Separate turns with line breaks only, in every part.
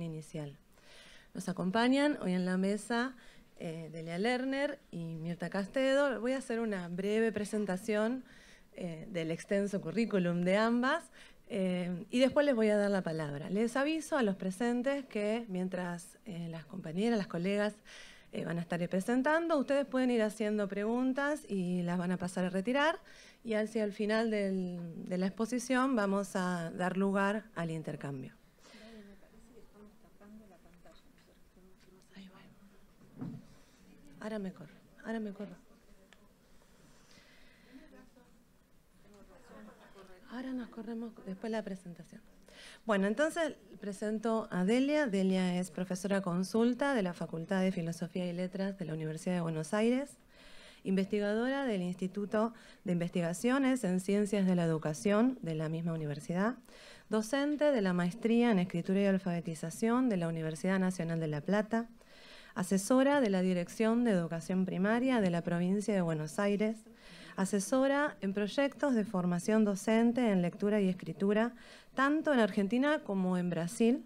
inicial. Nos acompañan hoy en la mesa eh, Delia Lerner y Mirta Castedo. Voy a hacer una breve presentación eh, del extenso currículum de ambas eh, y después les voy a dar la palabra. Les aviso a los presentes que mientras eh, las compañeras, las colegas van a estar presentando, ustedes pueden ir haciendo preguntas y las van a pasar a retirar y hacia el final de la exposición vamos a dar lugar al intercambio. Ahora me corro, ahora me corro. Ahora nos corremos después de la presentación. Bueno, entonces presento a Delia. Delia es profesora consulta de la Facultad de Filosofía y Letras de la Universidad de Buenos Aires, investigadora del Instituto de Investigaciones en Ciencias de la Educación de la misma universidad, docente de la Maestría en Escritura y Alfabetización de la Universidad Nacional de La Plata, asesora de la Dirección de Educación Primaria de la provincia de Buenos Aires, asesora en proyectos de formación docente en lectura y escritura, tanto en Argentina como en Brasil.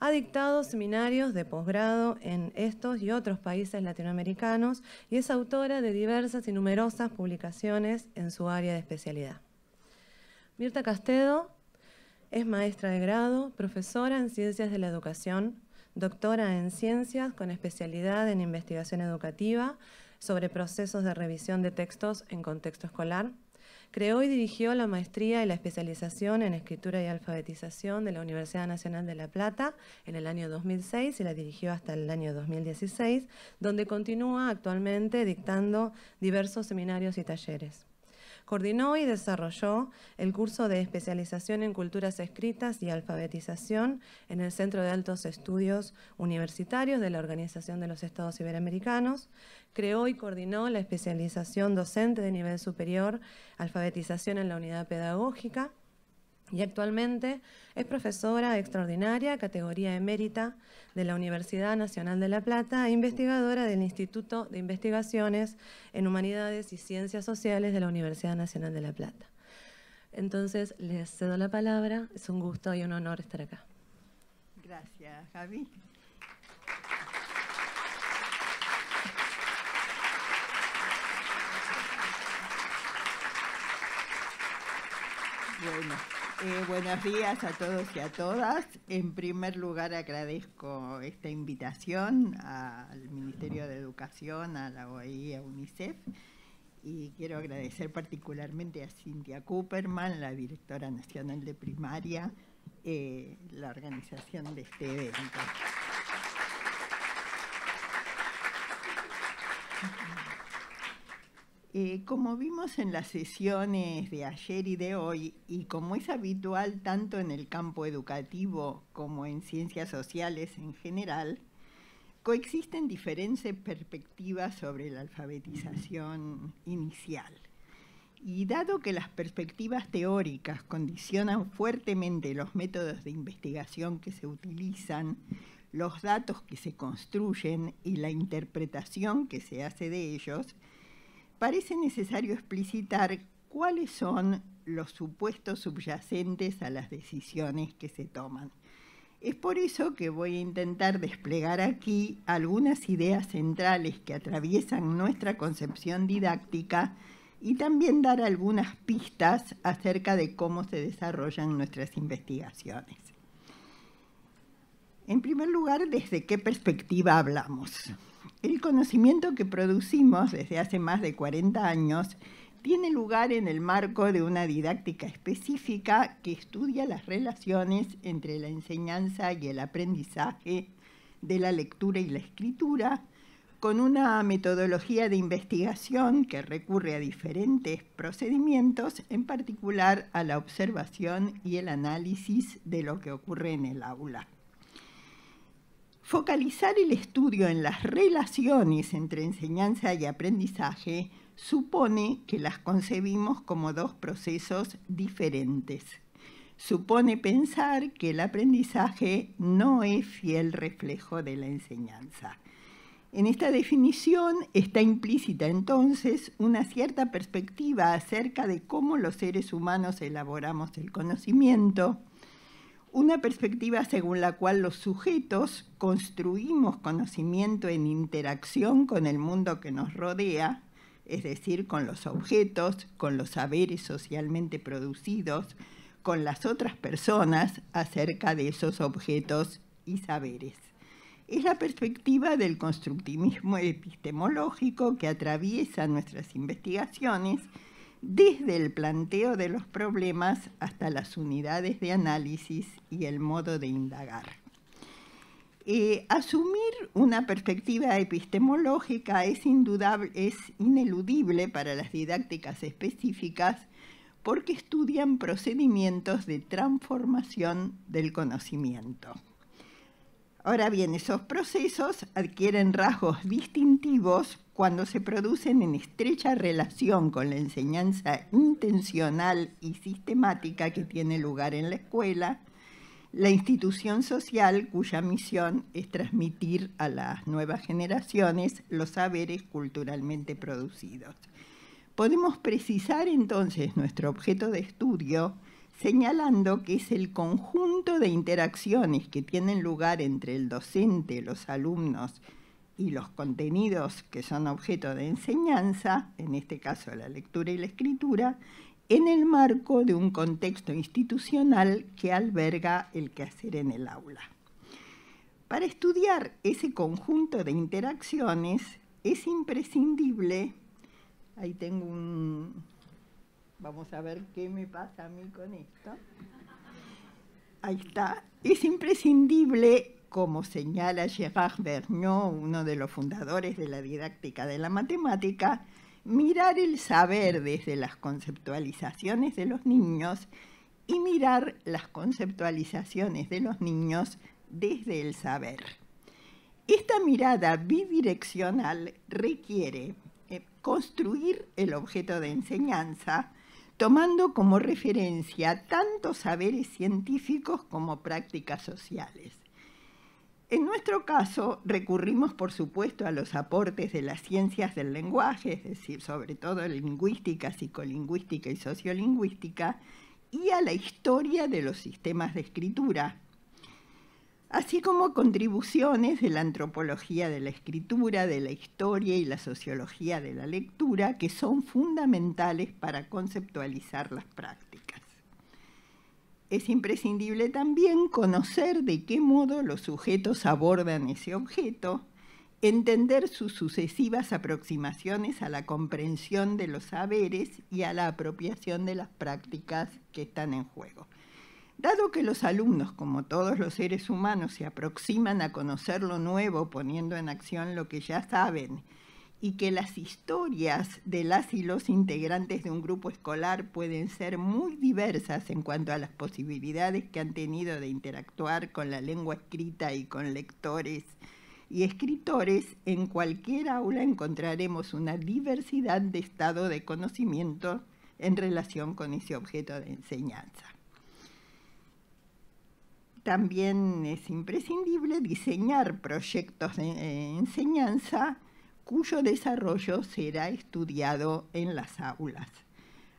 Ha dictado seminarios de posgrado en estos y otros países latinoamericanos y es autora de diversas y numerosas publicaciones en su área de especialidad. Mirta Castedo es maestra de grado, profesora en Ciencias de la Educación, doctora en Ciencias con especialidad en investigación educativa sobre procesos de revisión de textos en contexto escolar. Creó y dirigió la maestría y la especialización en escritura y alfabetización de la Universidad Nacional de La Plata en el año 2006 y la dirigió hasta el año 2016, donde continúa actualmente dictando diversos seminarios y talleres coordinó y desarrolló el curso de especialización en culturas escritas y alfabetización en el Centro de Altos Estudios Universitarios de la Organización de los Estados Iberoamericanos, creó y coordinó la especialización docente de nivel superior, alfabetización en la unidad pedagógica, y actualmente es profesora extraordinaria, categoría emérita de la Universidad Nacional de La Plata e investigadora del Instituto de Investigaciones en Humanidades y Ciencias Sociales de la Universidad Nacional de La Plata. Entonces, les cedo la palabra. Es un gusto y un honor estar acá.
Gracias, Javi. Bueno. Eh, buenos días a todos y a todas. En primer lugar, agradezco esta invitación al Ministerio de Educación, a la OEI, a UNICEF. Y quiero agradecer particularmente a Cintia Cooperman, la directora nacional de primaria, eh, la organización de este evento. como vimos en las sesiones de ayer y de hoy, y como es habitual tanto en el campo educativo como en ciencias sociales en general, coexisten diferentes perspectivas sobre la alfabetización inicial. Y dado que las perspectivas teóricas condicionan fuertemente los métodos de investigación que se utilizan, los datos que se construyen y la interpretación que se hace de ellos, parece necesario explicitar cuáles son los supuestos subyacentes a las decisiones que se toman. Es por eso que voy a intentar desplegar aquí algunas ideas centrales que atraviesan nuestra concepción didáctica y también dar algunas pistas acerca de cómo se desarrollan nuestras investigaciones. En primer lugar, ¿desde qué perspectiva hablamos? El conocimiento que producimos desde hace más de 40 años tiene lugar en el marco de una didáctica específica que estudia las relaciones entre la enseñanza y el aprendizaje de la lectura y la escritura, con una metodología de investigación que recurre a diferentes procedimientos, en particular a la observación y el análisis de lo que ocurre en el aula. Focalizar el estudio en las relaciones entre enseñanza y aprendizaje supone que las concebimos como dos procesos diferentes. Supone pensar que el aprendizaje no es fiel reflejo de la enseñanza. En esta definición está implícita entonces una cierta perspectiva acerca de cómo los seres humanos elaboramos el conocimiento, una perspectiva según la cual los sujetos construimos conocimiento en interacción con el mundo que nos rodea, es decir, con los objetos, con los saberes socialmente producidos, con las otras personas acerca de esos objetos y saberes. Es la perspectiva del constructivismo epistemológico que atraviesa nuestras investigaciones desde el planteo de los problemas hasta las unidades de análisis y el modo de indagar. Eh, asumir una perspectiva epistemológica es, indudable, es ineludible para las didácticas específicas porque estudian procedimientos de transformación del conocimiento. Ahora bien, esos procesos adquieren rasgos distintivos cuando se producen en estrecha relación con la enseñanza intencional y sistemática que tiene lugar en la escuela, la institución social cuya misión es transmitir a las nuevas generaciones los saberes culturalmente producidos. Podemos precisar entonces nuestro objeto de estudio señalando que es el conjunto de interacciones que tienen lugar entre el docente, los alumnos y los contenidos que son objeto de enseñanza, en este caso la lectura y la escritura, en el marco de un contexto institucional que alberga el quehacer en el aula. Para estudiar ese conjunto de interacciones es imprescindible, ahí tengo un, Vamos a ver qué me pasa a mí con esto. Ahí está. Es imprescindible, como señala Gerard Vergniaud, uno de los fundadores de la didáctica de la matemática, mirar el saber desde las conceptualizaciones de los niños y mirar las conceptualizaciones de los niños desde el saber. Esta mirada bidireccional requiere eh, construir el objeto de enseñanza tomando como referencia tanto saberes científicos como prácticas sociales. En nuestro caso, recurrimos, por supuesto, a los aportes de las ciencias del lenguaje, es decir, sobre todo lingüística, psicolingüística y sociolingüística, y a la historia de los sistemas de escritura, así como contribuciones de la antropología de la escritura, de la historia y la sociología de la lectura, que son fundamentales para conceptualizar las prácticas. Es imprescindible también conocer de qué modo los sujetos abordan ese objeto, entender sus sucesivas aproximaciones a la comprensión de los saberes y a la apropiación de las prácticas que están en juego. Dado que los alumnos, como todos los seres humanos, se aproximan a conocer lo nuevo poniendo en acción lo que ya saben, y que las historias de las y los integrantes de un grupo escolar pueden ser muy diversas en cuanto a las posibilidades que han tenido de interactuar con la lengua escrita y con lectores y escritores, en cualquier aula encontraremos una diversidad de estado de conocimiento en relación con ese objeto de enseñanza. También es imprescindible diseñar proyectos de eh, enseñanza cuyo desarrollo será estudiado en las aulas.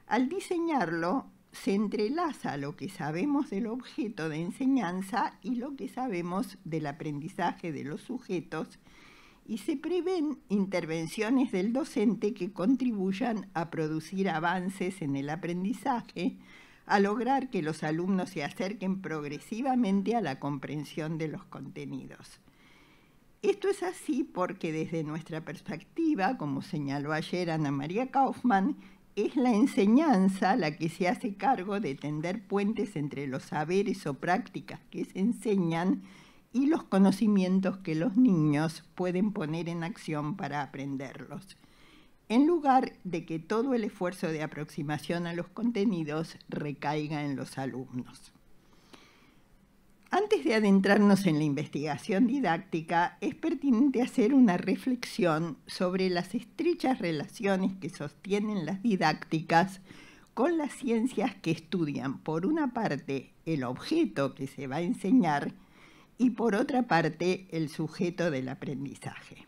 Al diseñarlo, se entrelaza lo que sabemos del objeto de enseñanza y lo que sabemos del aprendizaje de los sujetos y se prevén intervenciones del docente que contribuyan a producir avances en el aprendizaje a lograr que los alumnos se acerquen progresivamente a la comprensión de los contenidos. Esto es así porque desde nuestra perspectiva, como señaló ayer Ana María Kaufman, es la enseñanza la que se hace cargo de tender puentes entre los saberes o prácticas que se enseñan y los conocimientos que los niños pueden poner en acción para aprenderlos en lugar de que todo el esfuerzo de aproximación a los contenidos recaiga en los alumnos. Antes de adentrarnos en la investigación didáctica, es pertinente hacer una reflexión sobre las estrechas relaciones que sostienen las didácticas con las ciencias que estudian, por una parte, el objeto que se va a enseñar y por otra parte, el sujeto del aprendizaje.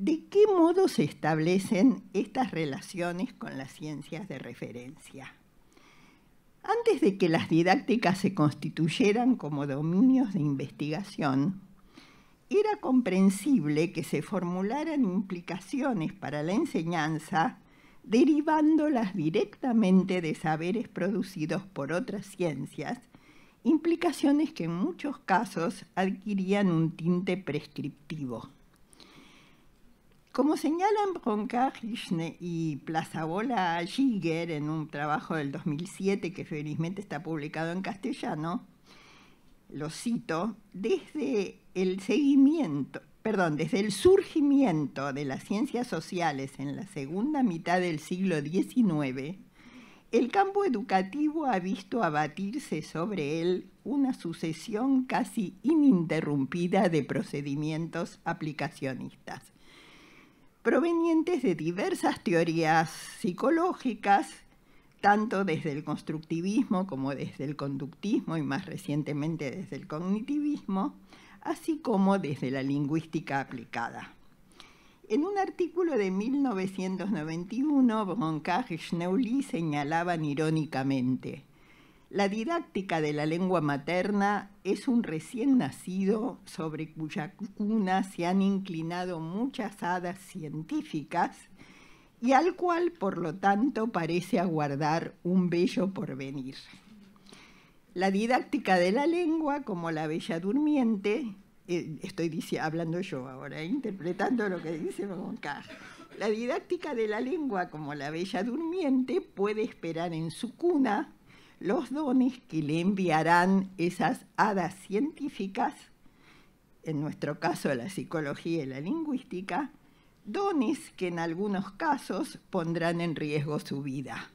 ¿De qué modo se establecen estas relaciones con las ciencias de referencia? Antes de que las didácticas se constituyeran como dominios de investigación, era comprensible que se formularan implicaciones para la enseñanza derivándolas directamente de saberes producidos por otras ciencias, implicaciones que en muchos casos adquirían un tinte prescriptivo. Como señalan Bronca-Richne y Plazabola Giger en un trabajo del 2007 que felizmente está publicado en castellano, lo cito, desde el seguimiento, perdón, desde el surgimiento de las ciencias sociales en la segunda mitad del siglo XIX, el campo educativo ha visto abatirse sobre él una sucesión casi ininterrumpida de procedimientos aplicacionistas provenientes de diversas teorías psicológicas, tanto desde el constructivismo como desde el conductismo y más recientemente desde el cognitivismo, así como desde la lingüística aplicada. En un artículo de 1991, Broncard y Schneuli señalaban irónicamente, la didáctica de la lengua materna es un recién nacido sobre cuya cuna se han inclinado muchas hadas científicas y al cual, por lo tanto, parece aguardar un bello porvenir. La didáctica de la lengua, como la bella durmiente, eh, estoy hablando yo ahora, eh, interpretando lo que dice La didáctica de la lengua, como la bella durmiente, puede esperar en su cuna los dones que le enviarán esas hadas científicas, en nuestro caso la psicología y la lingüística, dones que en algunos casos pondrán en riesgo su vida.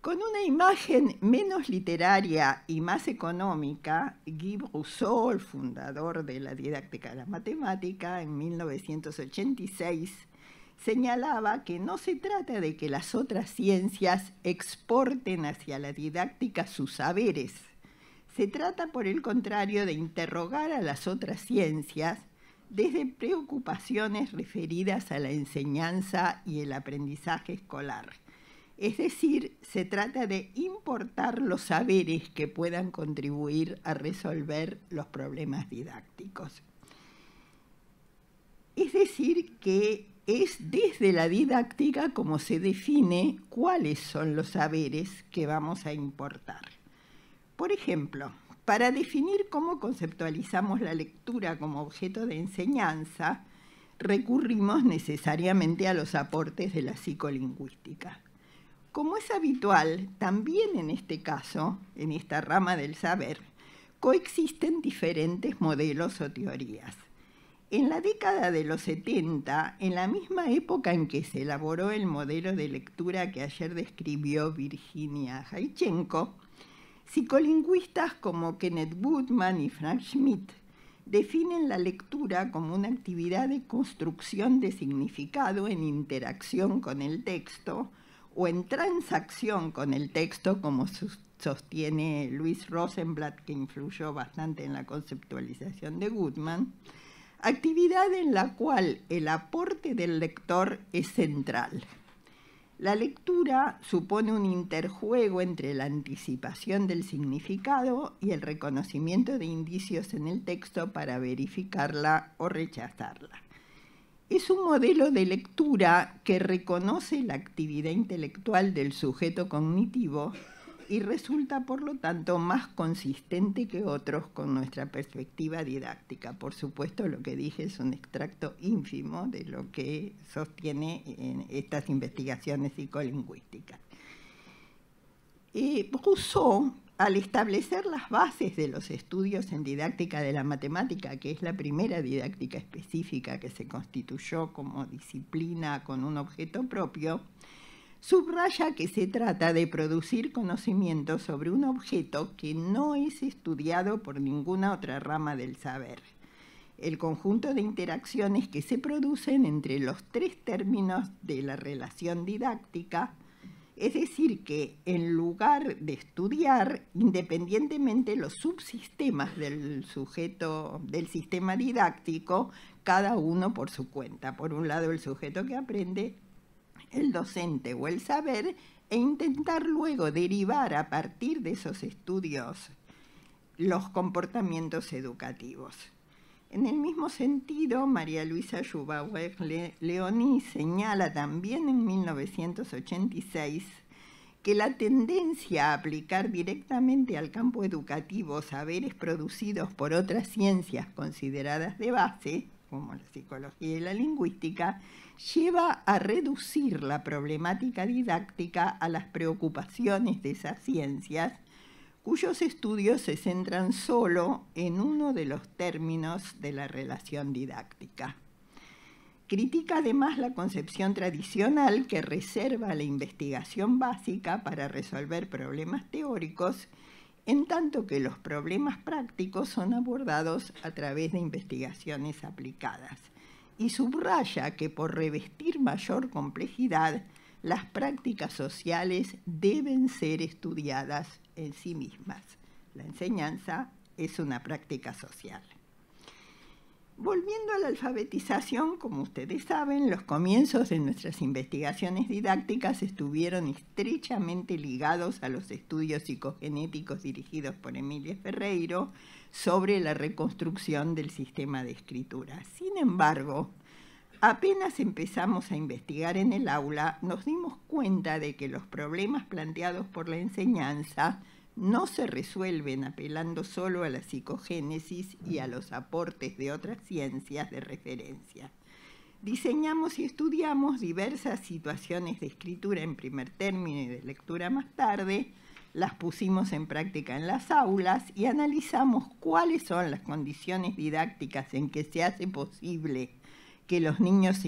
Con una imagen menos literaria y más económica, Guy Rousseau, fundador de la didáctica de la matemática, en 1986, señalaba que no se trata de que las otras ciencias exporten hacia la didáctica sus saberes. Se trata, por el contrario, de interrogar a las otras ciencias desde preocupaciones referidas a la enseñanza y el aprendizaje escolar. Es decir, se trata de importar los saberes que puedan contribuir a resolver los problemas didácticos. Es decir, que es desde la didáctica como se define cuáles son los saberes que vamos a importar. Por ejemplo, para definir cómo conceptualizamos la lectura como objeto de enseñanza, recurrimos necesariamente a los aportes de la psicolingüística. Como es habitual, también en este caso, en esta rama del saber, coexisten diferentes modelos o teorías. En la década de los 70, en la misma época en que se elaboró el modelo de lectura que ayer describió Virginia Jaichenko, psicolingüistas como Kenneth Goodman y Frank Schmidt definen la lectura como una actividad de construcción de significado en interacción con el texto o en transacción con el texto, como sostiene Luis Rosenblatt, que influyó bastante en la conceptualización de Goodman, actividad en la cual el aporte del lector es central. La lectura supone un interjuego entre la anticipación del significado y el reconocimiento de indicios en el texto para verificarla o rechazarla. Es un modelo de lectura que reconoce la actividad intelectual del sujeto cognitivo y resulta por lo tanto más consistente que otros con nuestra perspectiva didáctica. Por supuesto, lo que dije es un extracto ínfimo de lo que sostiene estas investigaciones psicolingüísticas. Eh, Rousseau, al establecer las bases de los estudios en didáctica de la matemática, que es la primera didáctica específica que se constituyó como disciplina con un objeto propio, subraya que se trata de producir conocimiento sobre un objeto que no es estudiado por ninguna otra rama del saber. El conjunto de interacciones que se producen entre los tres términos de la relación didáctica, es decir, que en lugar de estudiar, independientemente los subsistemas del sujeto, del sistema didáctico, cada uno por su cuenta. Por un lado el sujeto que aprende, el docente o el saber e intentar luego derivar a partir de esos estudios los comportamientos educativos. En el mismo sentido, María Luisa Schubauer Leoni señala también en 1986 que la tendencia a aplicar directamente al campo educativo saberes producidos por otras ciencias consideradas de base, como la psicología y la lingüística, lleva a reducir la problemática didáctica a las preocupaciones de esas ciencias, cuyos estudios se centran solo en uno de los términos de la relación didáctica. Critica además la concepción tradicional que reserva la investigación básica para resolver problemas teóricos, en tanto que los problemas prácticos son abordados a través de investigaciones aplicadas y subraya que por revestir mayor complejidad, las prácticas sociales deben ser estudiadas en sí mismas. La enseñanza es una práctica social. Volviendo a la alfabetización, como ustedes saben, los comienzos de nuestras investigaciones didácticas estuvieron estrechamente ligados a los estudios psicogenéticos dirigidos por Emilia Ferreiro sobre la reconstrucción del sistema de escritura. Sin embargo, apenas empezamos a investigar en el aula, nos dimos cuenta de que los problemas planteados por la enseñanza no se resuelven apelando solo a la psicogénesis y a los aportes de otras ciencias de referencia. Diseñamos y estudiamos diversas situaciones de escritura en primer término y de lectura más tarde, las pusimos en práctica en las aulas y analizamos cuáles son las condiciones didácticas en que se hace posible que los niños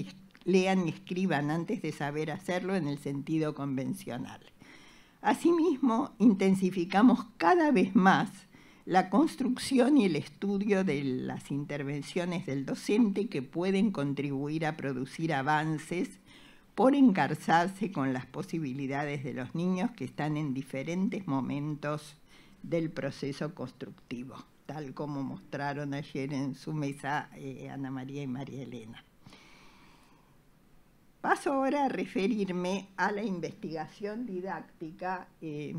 lean y escriban antes de saber hacerlo en el sentido convencional. Asimismo, intensificamos cada vez más la construcción y el estudio de las intervenciones del docente que pueden contribuir a producir avances por encarzarse con las posibilidades de los niños que están en diferentes momentos del proceso constructivo, tal como mostraron ayer en su mesa eh, Ana María y María Elena. Paso ahora a referirme a la investigación didáctica. Eh,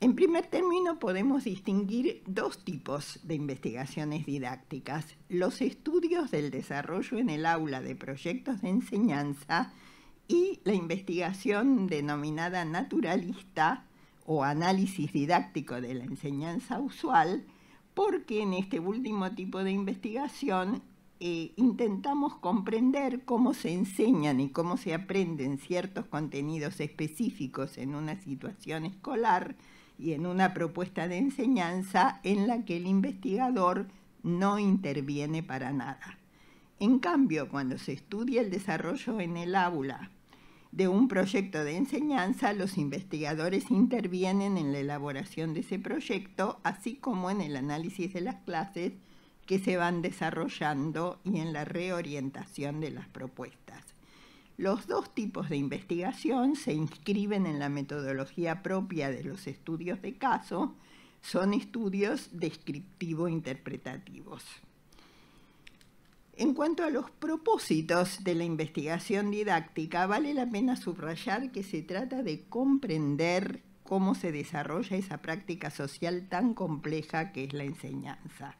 en primer término podemos distinguir dos tipos de investigaciones didácticas. Los estudios del desarrollo en el aula de proyectos de enseñanza y la investigación denominada naturalista o análisis didáctico de la enseñanza usual, porque en este último tipo de investigación eh, intentamos comprender cómo se enseñan y cómo se aprenden ciertos contenidos específicos en una situación escolar y en una propuesta de enseñanza en la que el investigador no interviene para nada. En cambio, cuando se estudia el desarrollo en el aula de un proyecto de enseñanza, los investigadores intervienen en la elaboración de ese proyecto, así como en el análisis de las clases que se van desarrollando y en la reorientación de las propuestas. Los dos tipos de investigación se inscriben en la metodología propia de los estudios de caso, son estudios descriptivo-interpretativos. En cuanto a los propósitos de la investigación didáctica, vale la pena subrayar que se trata de comprender cómo se desarrolla esa práctica social tan compleja que es la enseñanza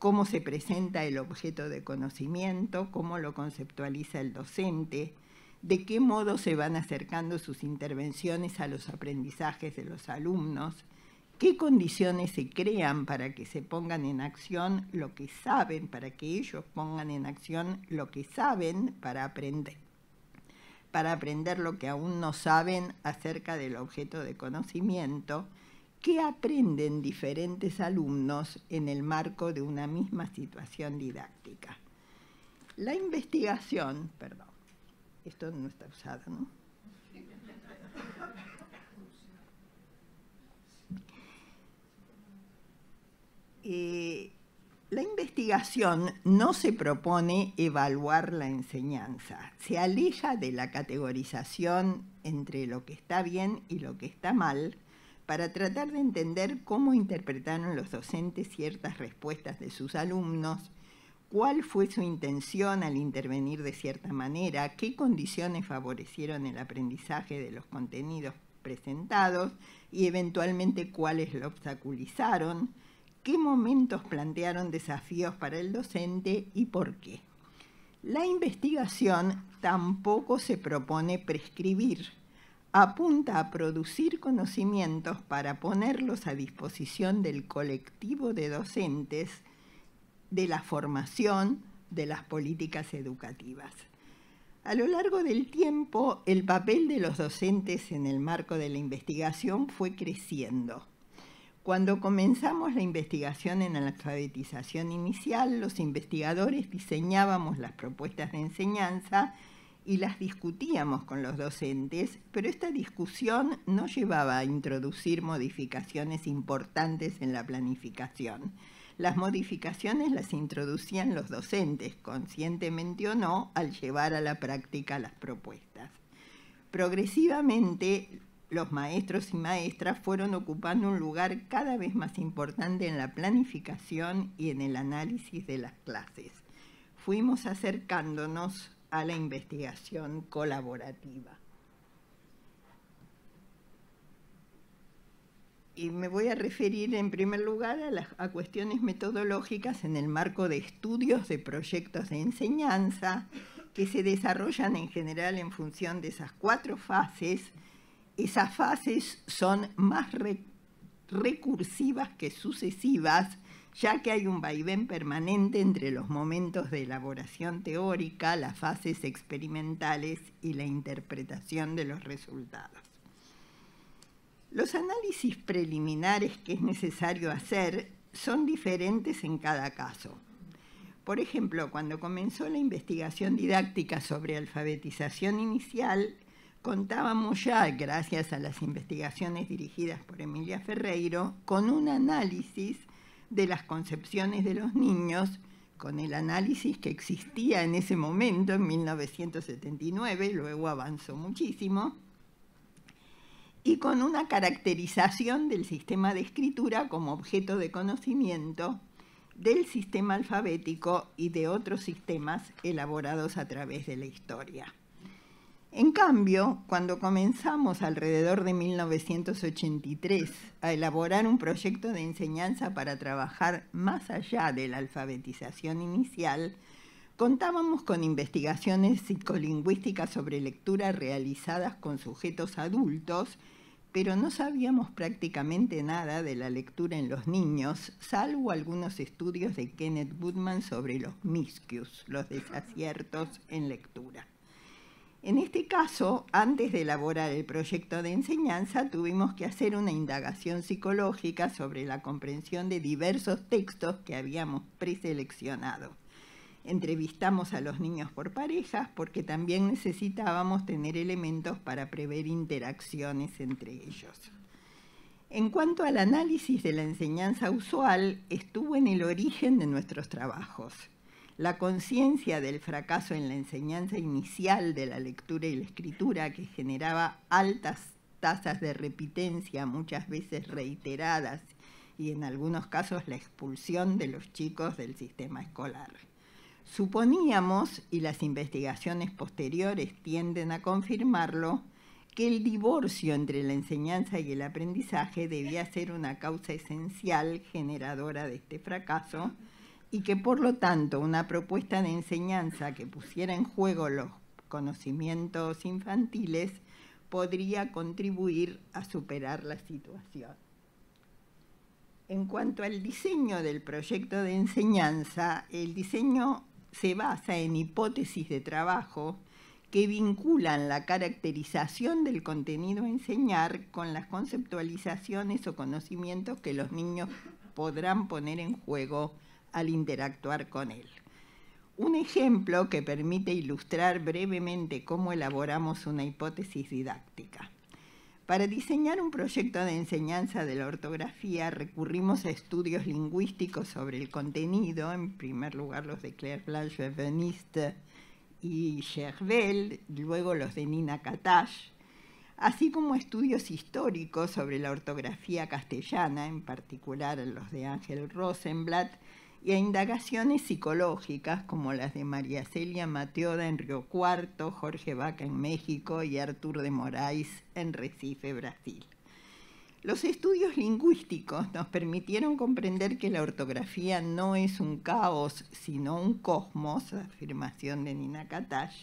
cómo se presenta el objeto de conocimiento, cómo lo conceptualiza el docente, de qué modo se van acercando sus intervenciones a los aprendizajes de los alumnos, qué condiciones se crean para que se pongan en acción lo que saben, para que ellos pongan en acción lo que saben para aprender, para aprender lo que aún no saben acerca del objeto de conocimiento ¿Qué aprenden diferentes alumnos en el marco de una misma situación didáctica? La investigación, perdón, esto no está usado, ¿no? Eh, la investigación no se propone evaluar la enseñanza, se aleja de la categorización entre lo que está bien y lo que está mal, para tratar de entender cómo interpretaron los docentes ciertas respuestas de sus alumnos, cuál fue su intención al intervenir de cierta manera, qué condiciones favorecieron el aprendizaje de los contenidos presentados y eventualmente cuáles lo obstaculizaron, qué momentos plantearon desafíos para el docente y por qué. La investigación tampoco se propone prescribir apunta a producir conocimientos para ponerlos a disposición del colectivo de docentes de la formación de las políticas educativas. A lo largo del tiempo, el papel de los docentes en el marco de la investigación fue creciendo. Cuando comenzamos la investigación en alfabetización inicial, los investigadores diseñábamos las propuestas de enseñanza y las discutíamos con los docentes, pero esta discusión no llevaba a introducir modificaciones importantes en la planificación. Las modificaciones las introducían los docentes, conscientemente o no, al llevar a la práctica las propuestas. Progresivamente, los maestros y maestras fueron ocupando un lugar cada vez más importante en la planificación y en el análisis de las clases. Fuimos acercándonos a la investigación colaborativa. Y me voy a referir en primer lugar a, cuestiones metodológicas en el marco de estudios de proyectos de enseñanza que se desarrollan en general en función de esas cuatro fases. Esas fases son más recursivas que sucesivas ya que hay un vaivén permanente entre los momentos de elaboración teórica, las fases experimentales y la interpretación de los resultados. Los análisis preliminares que es necesario hacer son diferentes en cada caso. Por ejemplo, cuando comenzó la investigación didáctica sobre alfabetización inicial, contábamos ya, gracias a las investigaciones dirigidas por Emilia Ferreiro, con un análisis de las concepciones de los niños con el análisis que existía en ese momento, en 1979, luego avanzó muchísimo, y con una caracterización del sistema de escritura como objeto de conocimiento del sistema alfabético y de otros sistemas elaborados a través de la historia. En cambio, cuando comenzamos alrededor de 1983 a elaborar un proyecto de enseñanza para trabajar más allá de la alfabetización inicial, contábamos con investigaciones psicolingüísticas sobre lectura realizadas con sujetos adultos, pero no sabíamos prácticamente nada de la lectura en los niños, salvo algunos estudios de Kenneth Goodman sobre los miscues, los desaciertos en lectura. En este caso, antes de elaborar el proyecto de enseñanza, tuvimos que hacer una indagación psicológica sobre la comprensión de diversos textos que habíamos preseleccionado. Entrevistamos a los niños por parejas porque también necesitábamos tener elementos para prever interacciones entre ellos. En cuanto al análisis de la enseñanza usual, estuvo en el origen de nuestros trabajos la conciencia del fracaso en la enseñanza inicial de la lectura y la escritura, que generaba altas tasas de repitencia, muchas veces reiteradas, y en algunos casos la expulsión de los chicos del sistema escolar. Suponíamos, y las investigaciones posteriores tienden a confirmarlo, que el divorcio entre la enseñanza y el aprendizaje debía ser una causa esencial generadora de este fracaso, y que por lo tanto una propuesta de enseñanza que pusiera en juego los conocimientos infantiles podría contribuir a superar la situación. En cuanto al diseño del proyecto de enseñanza, el diseño se basa en hipótesis de trabajo que vinculan la caracterización del contenido a enseñar con las conceptualizaciones o conocimientos que los niños podrán poner en juego al interactuar con él. Un ejemplo que permite ilustrar brevemente cómo elaboramos una hipótesis didáctica. Para diseñar un proyecto de enseñanza de la ortografía recurrimos a estudios lingüísticos sobre el contenido, en primer lugar los de Claire Blanche-Veniste y Chervel, luego los de Nina Katash, así como estudios históricos sobre la ortografía castellana, en particular los de Ángel Rosenblatt, y a indagaciones psicológicas como las de María Celia Mateoda en Río Cuarto, Jorge Vaca en México y Artur de Moraes en Recife, Brasil. Los estudios lingüísticos nos permitieron comprender que la ortografía no es un caos, sino un cosmos, afirmación de Nina Katash,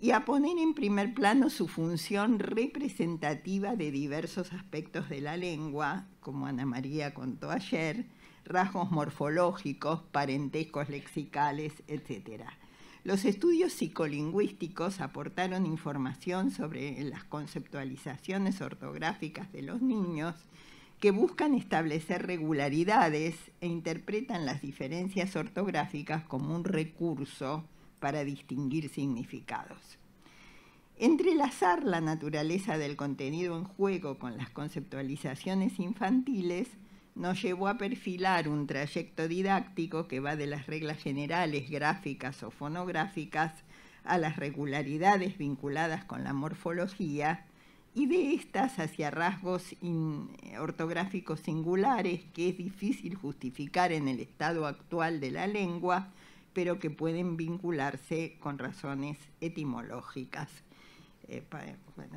y a poner en primer plano su función representativa de diversos aspectos de la lengua, como Ana María contó ayer, rasgos morfológicos, parentescos lexicales, etc. Los estudios psicolingüísticos aportaron información sobre las conceptualizaciones ortográficas de los niños que buscan establecer regularidades e interpretan las diferencias ortográficas como un recurso para distinguir significados. Entrelazar la naturaleza del contenido en juego con las conceptualizaciones infantiles nos llevó a perfilar un trayecto didáctico que va de las reglas generales gráficas o fonográficas a las regularidades vinculadas con la morfología y de estas hacia rasgos ortográficos singulares que es difícil justificar en el estado actual de la lengua, pero que pueden vincularse con razones etimológicas. Eh,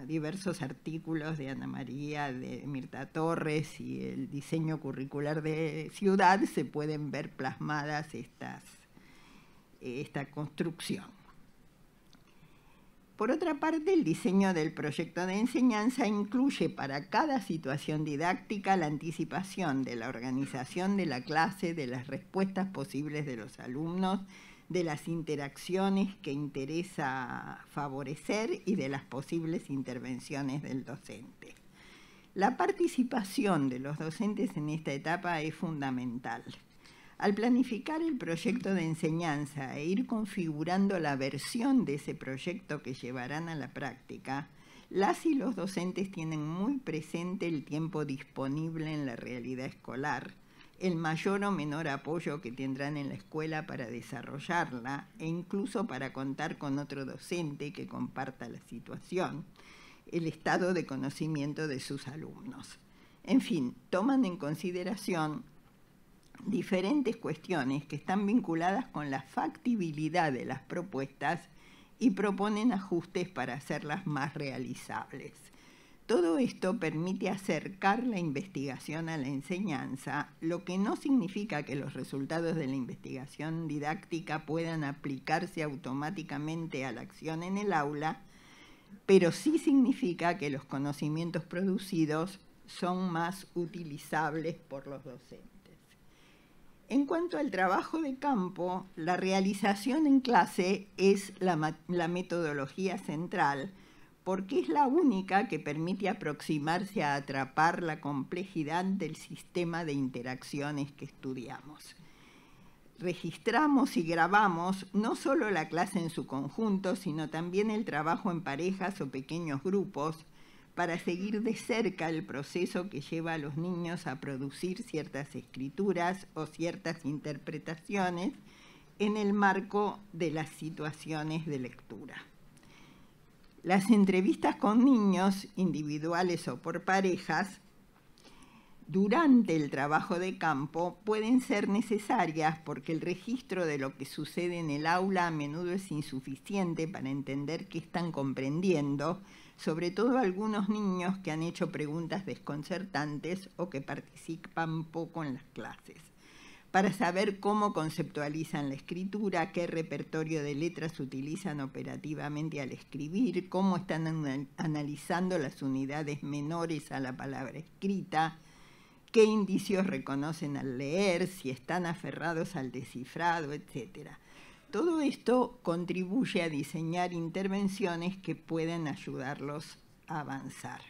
diversos artículos de Ana María, de Mirta Torres y el diseño curricular de ciudad se pueden ver plasmadas esta construcción. Por otra parte, el diseño del proyecto de enseñanza incluye para cada situación didáctica la anticipación de la organización de la clase, de las respuestas posibles de los alumnos, de las interacciones que interesa favorecer y de las posibles intervenciones del docente. La participación de los docentes en esta etapa es fundamental. Al planificar el proyecto de enseñanza e ir configurando la versión de ese proyecto que llevarán a la práctica, las y los docentes tienen muy presente el tiempo disponible en la realidad escolar el mayor o menor apoyo que tendrán en la escuela para desarrollarla e incluso para contar con otro docente que comparta la situación, el estado de conocimiento de sus alumnos. En fin, toman en consideración diferentes cuestiones que están vinculadas con la factibilidad de las propuestas y proponen ajustes para hacerlas más realizables. Todo esto permite acercar la investigación a la enseñanza, lo que no significa que los resultados de la investigación didáctica puedan aplicarse automáticamente a la acción en el aula, pero sí significa que los conocimientos producidos son más utilizables por los docentes. En cuanto al trabajo de campo, la realización en clase es la, metodología central, porque es la única que permite aproximarse a atrapar la complejidad del sistema de interacciones que estudiamos. Registramos y grabamos no solo la clase en su conjunto, sino también el trabajo en parejas o pequeños grupos para seguir de cerca el proceso que lleva a los niños a producir ciertas escrituras o ciertas interpretaciones en el marco de las situaciones de lectura las entrevistas con niños, individuales o por parejas, durante el trabajo de campo pueden ser necesarias porque el registro de lo que sucede en el aula a menudo es insuficiente para entender qué están comprendiendo, sobre todo algunos niños que han hecho preguntas desconcertantes o que participan poco en las clases para saber cómo conceptualizan la escritura, qué repertorio de letras utilizan operativamente al escribir, cómo están analizando las unidades menores a la palabra escrita, qué indicios reconocen al leer, si están aferrados al descifrado, etc. Todo esto contribuye a diseñar intervenciones que pueden ayudarlos a avanzar.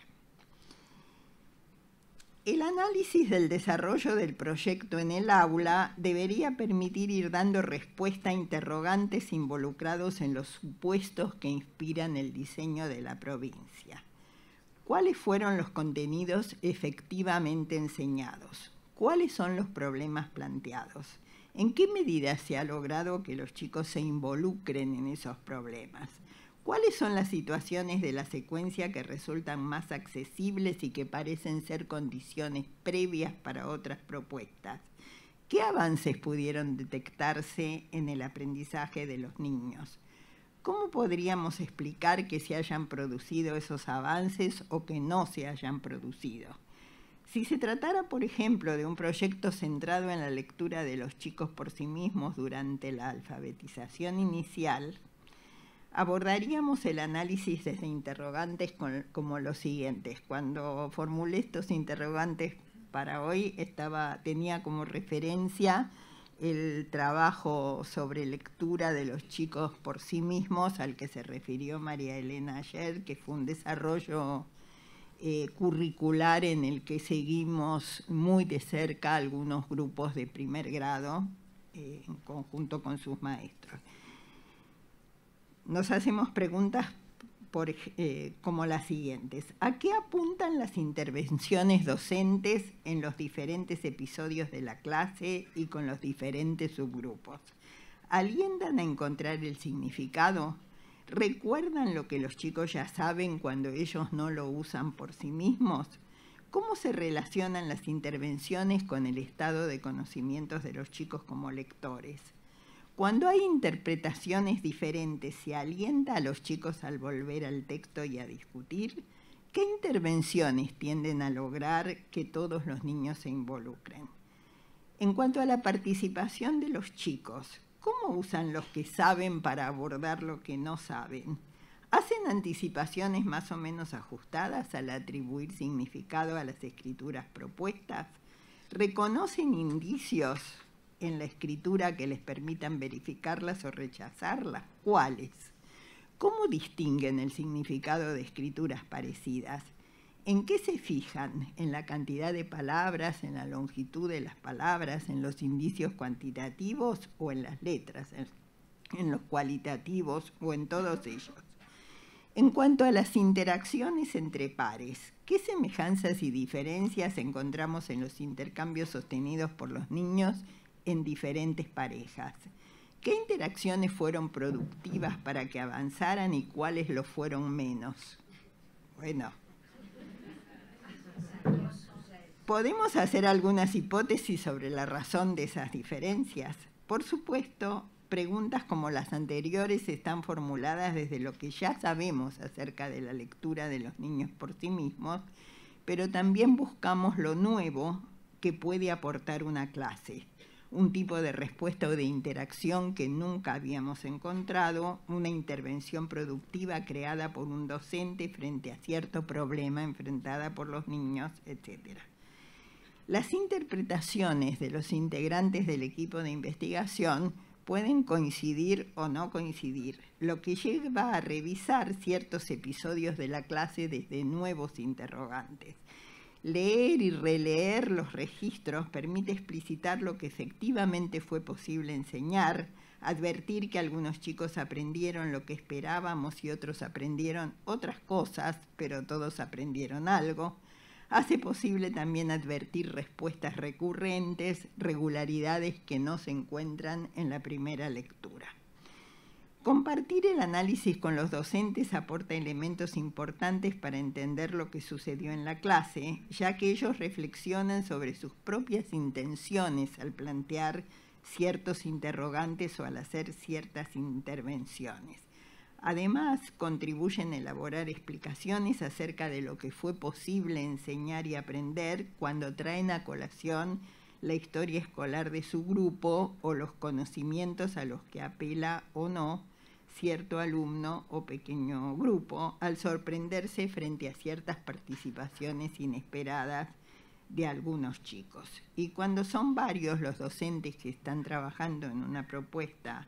El análisis del desarrollo del proyecto en el aula debería permitir ir dando respuesta a interrogantes involucrados en los supuestos que inspiran el diseño de la provincia. ¿Cuáles fueron los contenidos efectivamente enseñados? ¿Cuáles son los problemas planteados? ¿En qué medida se ha logrado que los chicos se involucren en esos problemas? ¿Cuáles son las situaciones de la secuencia que resultan más accesibles y que parecen ser condiciones previas para otras propuestas? ¿Qué avances pudieron detectarse en el aprendizaje de los niños? ¿Cómo podríamos explicar que se hayan producido esos avances o que no se hayan producido? Si se tratara, por ejemplo, de un proyecto centrado en la lectura de los chicos por sí mismos durante la alfabetización inicial, abordaríamos el análisis desde interrogantes como los siguientes. Cuando formulé estos interrogantes para hoy, tenía como referencia el trabajo sobre lectura de los chicos por sí mismos al que se refirió María Elena ayer, que fue un desarrollo eh, curricular en el que seguimos muy de cerca algunos grupos de primer grado eh, en conjunto con sus maestros nos hacemos preguntas eh, como las siguientes. ¿A qué apuntan las intervenciones docentes en los diferentes episodios de la clase y con los diferentes subgrupos? ¿Alientan a encontrar el significado? ¿Recuerdan lo que los chicos ya saben cuando ellos no lo usan por sí mismos? ¿Cómo se relacionan las intervenciones con el estado de conocimientos de los chicos como lectores? Cuando hay interpretaciones diferentes, ¿se alienta a los chicos al volver al texto y a discutir? ¿Qué intervenciones tienden a lograr que todos los niños se involucren? En cuanto a la participación de los chicos, ¿cómo usan los que saben para abordar lo que no saben? ¿Hacen anticipaciones más o menos ajustadas al atribuir significado a las escrituras propuestas? ¿Reconocen indicios en la escritura que les permitan verificarlas o rechazarlas? ¿Cuáles? ¿Cómo distinguen el significado de escrituras parecidas? ¿En qué se fijan? ¿En la cantidad de palabras, en la longitud de las palabras, en los indicios cuantitativos o en las letras, en los cualitativos o en todos ellos? En cuanto a las interacciones entre pares, ¿qué semejanzas y diferencias encontramos en los intercambios sostenidos por los niños en diferentes parejas. ¿Qué interacciones fueron productivas para que avanzaran y cuáles lo fueron menos? Bueno, ¿podemos hacer algunas hipótesis sobre la razón de esas diferencias? Por supuesto, preguntas como las anteriores están formuladas desde lo que ya sabemos acerca de la lectura de los niños por sí mismos, pero también buscamos lo nuevo que puede aportar una clase un tipo de respuesta o de interacción que nunca habíamos encontrado, una intervención productiva creada por un docente frente a cierto problema enfrentada por los niños, etc. Las interpretaciones de los integrantes del equipo de investigación pueden coincidir o no coincidir, lo que lleva a revisar ciertos episodios de la clase desde nuevos interrogantes Leer y releer los registros permite explicitar lo que efectivamente fue posible enseñar, advertir que algunos chicos aprendieron lo que esperábamos y otros aprendieron otras cosas, pero todos aprendieron algo. Hace posible también advertir respuestas recurrentes, regularidades que no se encuentran en la primera lectura. Compartir el análisis con los docentes aporta elementos importantes para entender lo que sucedió en la clase, ya que ellos reflexionan sobre sus propias intenciones al plantear ciertos interrogantes o al hacer ciertas intervenciones. Además, contribuyen a elaborar explicaciones acerca de lo que fue posible enseñar y aprender cuando traen a colación la historia escolar de su grupo o los conocimientos a los que apela o no cierto alumno o pequeño grupo al sorprenderse frente a ciertas participaciones inesperadas de algunos chicos. Y cuando son varios los docentes que están trabajando en una propuesta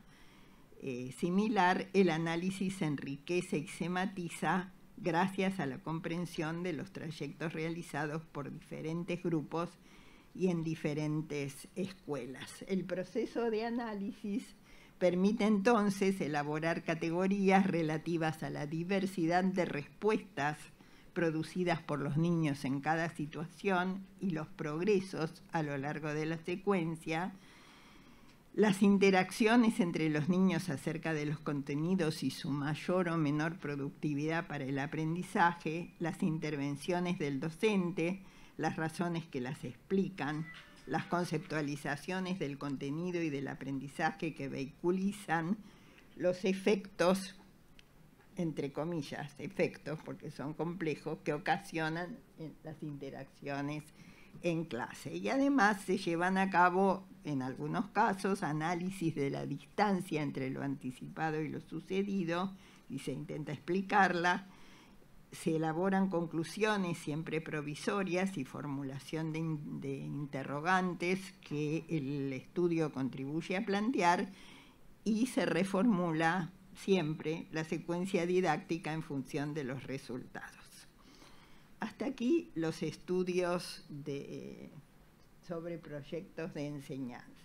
eh, similar, el análisis se enriquece y se matiza gracias a la comprensión de los trayectos realizados por diferentes grupos y en diferentes escuelas. El proceso de análisis Permite entonces elaborar categorías relativas a la diversidad de respuestas producidas por los niños en cada situación y los progresos a lo largo de la secuencia, las interacciones entre los niños acerca de los contenidos y su mayor o menor productividad para el aprendizaje, las intervenciones del docente, las razones que las explican, las conceptualizaciones del contenido y del aprendizaje que vehiculizan los efectos, entre comillas, efectos, porque son complejos, que ocasionan las interacciones en clase. Y además se llevan a cabo, en algunos casos, análisis de la distancia entre lo anticipado y lo sucedido, y se intenta explicarla, se elaboran conclusiones siempre provisorias y formulación de, interrogantes que el estudio contribuye a plantear y se reformula siempre la secuencia didáctica en función de los resultados. Hasta aquí los estudios sobre proyectos de enseñanza.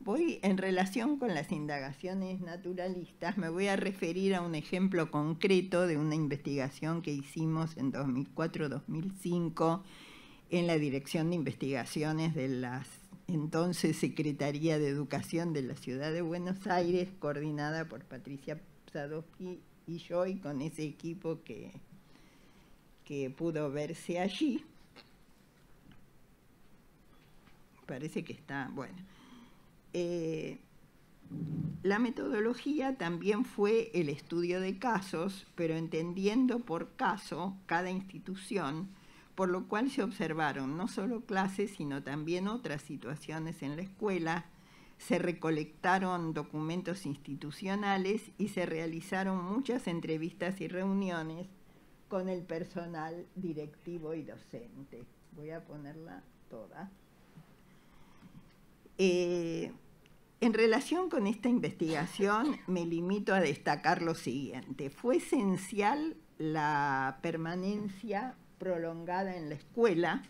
Voy, en relación con las indagaciones naturalistas, me voy a referir a un ejemplo concreto de una investigación que hicimos en 2004-2005 en la Dirección de Investigaciones de la entonces Secretaría de Educación de la Ciudad de Buenos Aires, coordinada por Patricia Sadowski y yo, y con ese equipo que, que pudo verse allí. Parece que está, bueno. Eh, la metodología también fue el estudio de casos, pero entendiendo por caso cada institución, por lo cual se observaron no solo clases, sino también otras situaciones en la escuela, se recolectaron documentos institucionales y se realizaron muchas entrevistas y reuniones con el personal directivo y docente. Voy a ponerla toda. Eh, en relación con esta investigación, me limito a destacar lo siguiente. Fue esencial la permanencia prolongada en la escuela,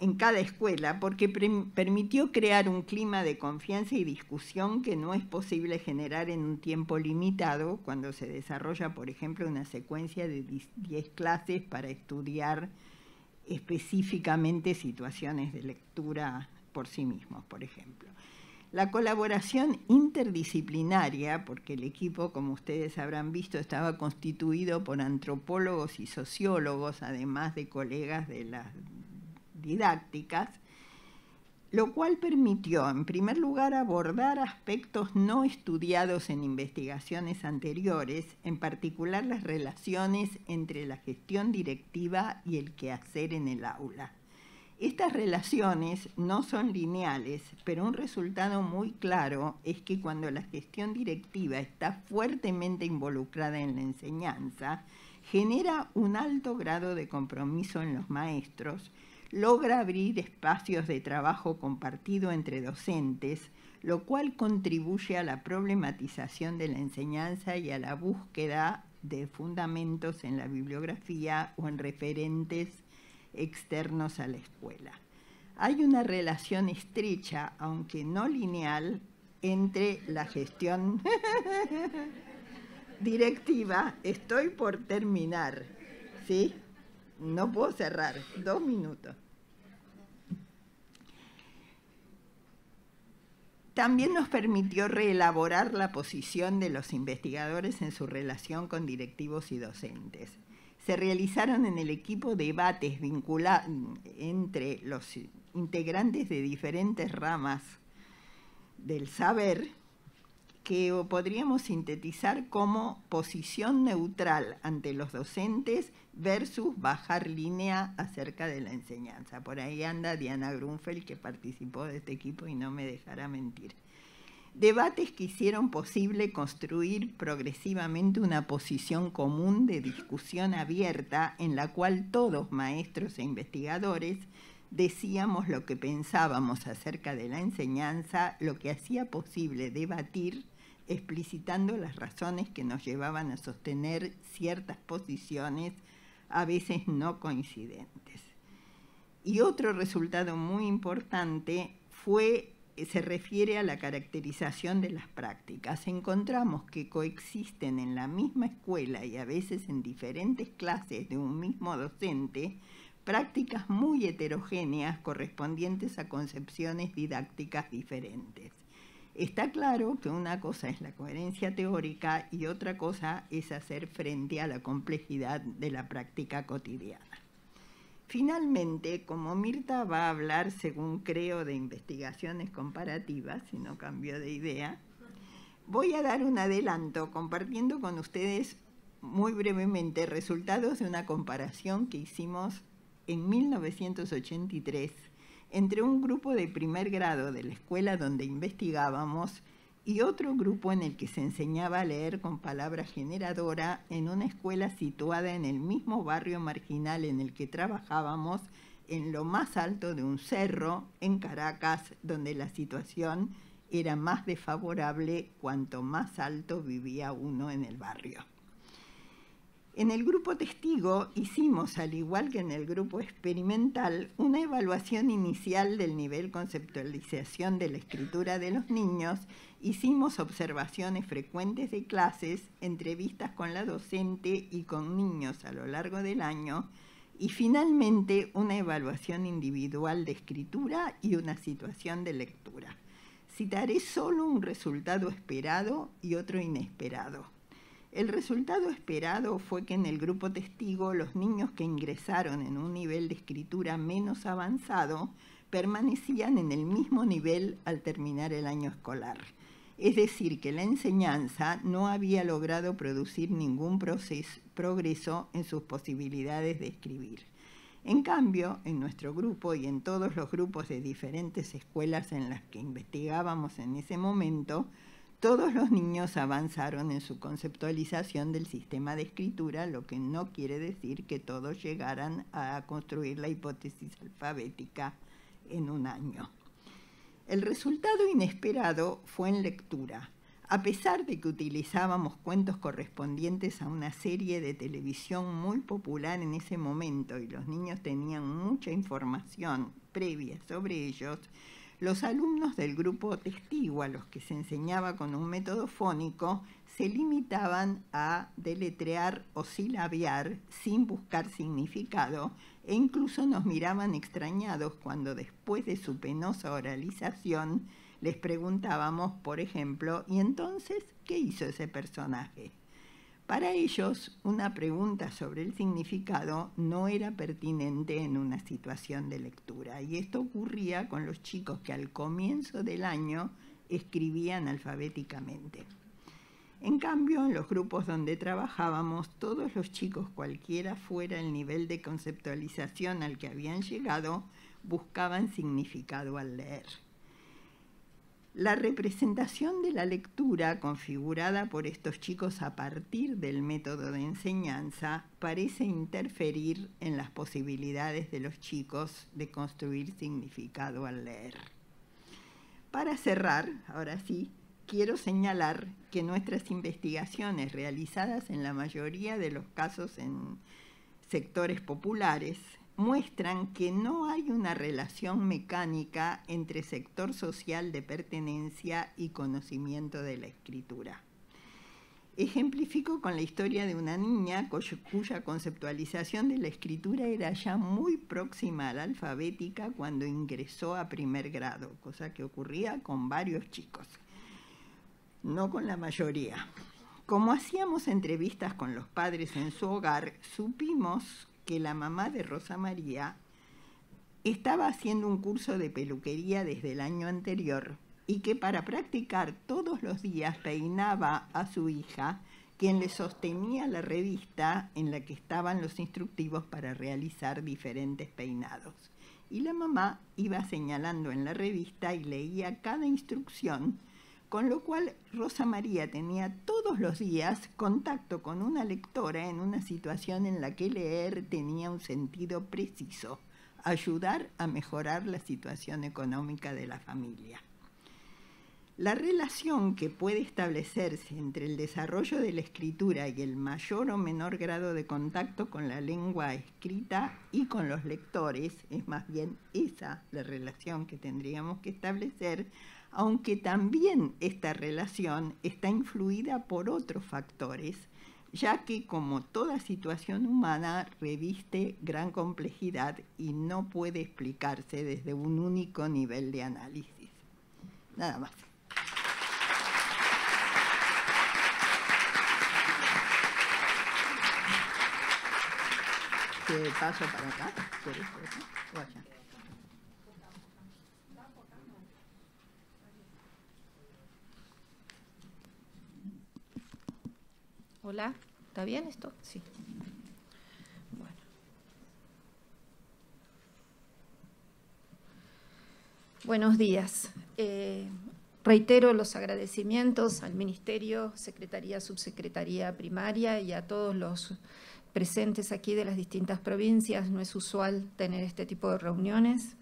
en cada escuela, porque permitió crear un clima de confianza y discusión que no es posible generar en un tiempo limitado cuando se desarrolla, por ejemplo, una secuencia de 10 clases para estudiar específicamente situaciones de lectura por sí mismos, por ejemplo. La colaboración interdisciplinaria, porque el equipo, como ustedes habrán visto, estaba constituido por antropólogos y sociólogos, además de colegas de las didácticas, lo cual permitió, en primer lugar, abordar aspectos no estudiados en investigaciones anteriores, en particular las relaciones entre la gestión directiva y el quehacer en el aula. Estas relaciones no son lineales, pero un resultado muy claro es que cuando la gestión directiva está fuertemente involucrada en la enseñanza, genera un alto grado de compromiso en los maestros, logra abrir espacios de trabajo compartido entre docentes, lo cual contribuye a la problematización de la enseñanza y a la búsqueda de fundamentos en la bibliografía o en referentes externos a la escuela. Hay una relación estrecha, aunque no lineal, entre la gestión directiva, estoy por terminar, ¿sí? No puedo cerrar, dos minutos. También nos permitió reelaborar la posición de los investigadores en su relación con directivos y docentes se realizaron en el equipo debates entre los integrantes de diferentes ramas del saber que podríamos sintetizar como posición neutral ante los docentes versus bajar línea acerca de la enseñanza. Por ahí anda Diana Grunfeld, que participó de este equipo y no me dejará mentir debates que hicieron posible construir progresivamente una posición común de discusión abierta en la cual todos, maestros e investigadores, decíamos lo que pensábamos acerca de la enseñanza, lo que hacía posible debatir, explicitando las razones que nos llevaban a sostener ciertas posiciones, a veces no coincidentes. Y otro resultado muy importante fue eh, se refiere a la caracterización de las prácticas. Encontramos que coexisten en la misma escuela y a veces en diferentes clases de un mismo docente prácticas muy heterogéneas correspondientes a concepciones didácticas diferentes. Está claro que una cosa es la coherencia teórica y otra cosa es hacer frente a la complejidad de la práctica cotidiana. Finalmente, como Mirta va a hablar, según creo, de investigaciones comparativas, si no cambio de idea, voy a dar un adelanto compartiendo con ustedes muy brevemente resultados de una comparación que hicimos en 1983 entre un grupo de primer grado de la escuela donde investigábamos y otro grupo en el que se enseñaba a leer con palabra generadora en una escuela situada en el mismo barrio marginal en el que trabajábamos, en lo más alto de un cerro, en Caracas, donde la situación era más desfavorable cuanto más alto vivía uno en el barrio. En el grupo testigo hicimos, al igual que en el grupo experimental, una evaluación inicial del nivel conceptualización de la escritura de los niños, hicimos observaciones frecuentes de clases, entrevistas con la docente y con niños a lo largo del año, y finalmente una evaluación individual de escritura y una situación de lectura. Citaré solo un resultado esperado y otro inesperado. El resultado esperado fue que en el grupo testigo los niños que ingresaron en un nivel de escritura menos avanzado permanecían en el mismo nivel al terminar el año escolar. Es decir, que la enseñanza no había logrado producir ningún progreso en sus posibilidades de escribir. En cambio, en nuestro grupo y en todos los grupos de diferentes escuelas en las que investigábamos en ese momento, todos los niños avanzaron en su conceptualización del sistema de escritura, lo que no quiere decir que todos llegaran a construir la hipótesis alfabética en un año. El resultado inesperado fue en lectura. A pesar de que utilizábamos cuentos correspondientes a una serie de televisión muy popular en ese momento y los niños tenían mucha información previa sobre ellos, los alumnos del grupo testigo a los que se enseñaba con un método fónico se limitaban a deletrear o silabiar sin buscar significado e incluso nos miraban extrañados cuando después de su penosa oralización les preguntábamos, por ejemplo, ¿y entonces qué hizo ese personaje? Para ellos, una pregunta sobre el significado no era pertinente en una situación de lectura, y esto ocurría con los chicos que al comienzo del año escribían alfabéticamente. En cambio, en los grupos donde trabajábamos, todos los chicos, cualquiera fuera el nivel de conceptualización al que habían llegado, buscaban significado al leer. La representación de la lectura configurada por estos chicos a partir del método de enseñanza parece interferir en las posibilidades de los chicos de construir significado al leer. Para cerrar, ahora sí, quiero señalar que nuestras investigaciones realizadas en la mayoría de los casos en sectores populares muestran que no hay una relación mecánica entre sector social de pertenencia y conocimiento de la escritura. Ejemplifico con la historia de una niña cuya conceptualización de la escritura era ya muy próxima a la alfabética cuando ingresó a primer grado, cosa que ocurría con varios chicos, no con la mayoría. Como hacíamos entrevistas con los padres en su hogar, supimos que la mamá de Rosa María estaba haciendo un curso de peluquería desde el año anterior y que para practicar todos los días peinaba a su hija, quien le sostenía la revista en la que estaban los instructivos para realizar diferentes peinados. Y la mamá iba señalando en la revista y leía cada instrucción con lo cual Rosa María tenía todos los días contacto con una lectora en una situación en la que leer tenía un sentido preciso, ayudar a mejorar la situación económica de la familia. La relación que puede establecerse entre el desarrollo de la escritura y el mayor o menor grado de contacto con la lengua escrita y con los lectores, es más bien esa la relación que tendríamos que establecer, aunque también esta relación está influida por otros factores, ya que como toda situación humana reviste gran complejidad y no puede explicarse desde un único nivel de análisis. Nada más. para acá.
Hola, ¿está bien esto? Sí. Bueno. Buenos días. Eh, reitero los agradecimientos al Ministerio, Secretaría, Subsecretaría Primaria y a todos los presentes aquí de las distintas provincias. No es usual tener este tipo de reuniones.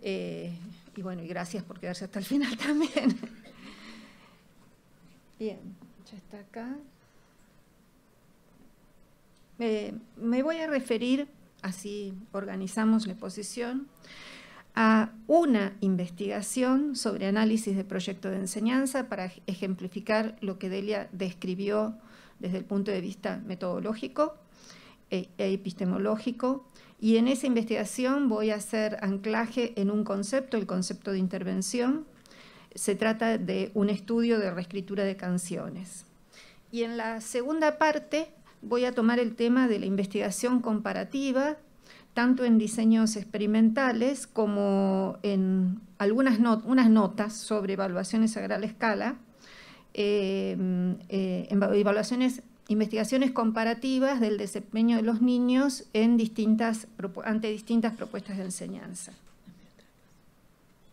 Eh, y bueno, y gracias por quedarse hasta el final también. Bien, ya está acá. Eh, me voy a referir, así organizamos la exposición, a una investigación sobre análisis de proyecto de enseñanza para ejemplificar lo que Delia describió desde el punto de vista metodológico eh, e epistemológico. Y en esa investigación voy a hacer anclaje en un concepto, el concepto de intervención. Se trata de un estudio de reescritura de canciones. Y en la segunda parte voy a tomar el tema de la investigación comparativa, tanto en diseños experimentales como en algunas unas notas sobre evaluaciones a gran escala, eh, eh, evaluaciones, investigaciones comparativas del desempeño de los niños en distintas, ante distintas propuestas de enseñanza.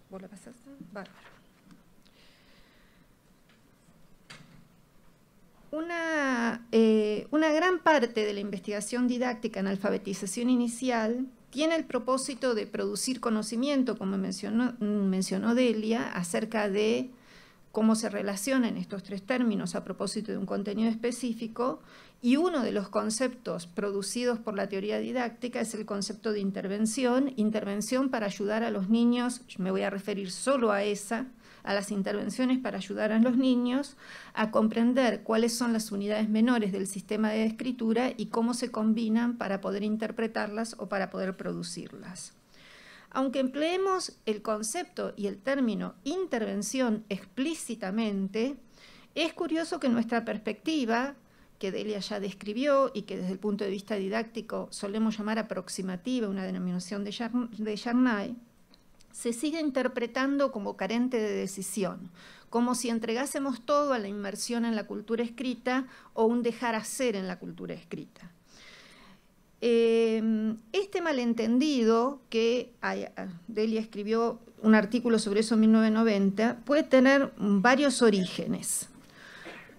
¿Vos pasaste? Eh, una, gran parte de la investigación didáctica en alfabetización inicial tiene el propósito de producir conocimiento, como mencionó, mencionó Delia, acerca de cómo se relacionan estos tres términos a propósito de un contenido específico. Y uno de los conceptos producidos por la teoría didáctica es el concepto de intervención, intervención para ayudar a los niños, me voy a referir solo a esa, a las intervenciones para ayudar a los niños a comprender cuáles son las unidades menores del sistema de escritura y cómo se combinan para poder interpretarlas o para poder producirlas. Aunque empleemos el concepto y el término intervención explícitamente, es curioso que nuestra perspectiva, que Delia ya describió y que desde el punto de vista didáctico solemos llamar aproximativa, una denominación de Charnay, se sigue interpretando como carente de decisión, como si entregásemos todo a la inmersión en la cultura escrita o un dejar hacer en la cultura escrita. Eh, este malentendido, que ah, Delia escribió un artículo sobre eso en 1990, puede tener varios orígenes.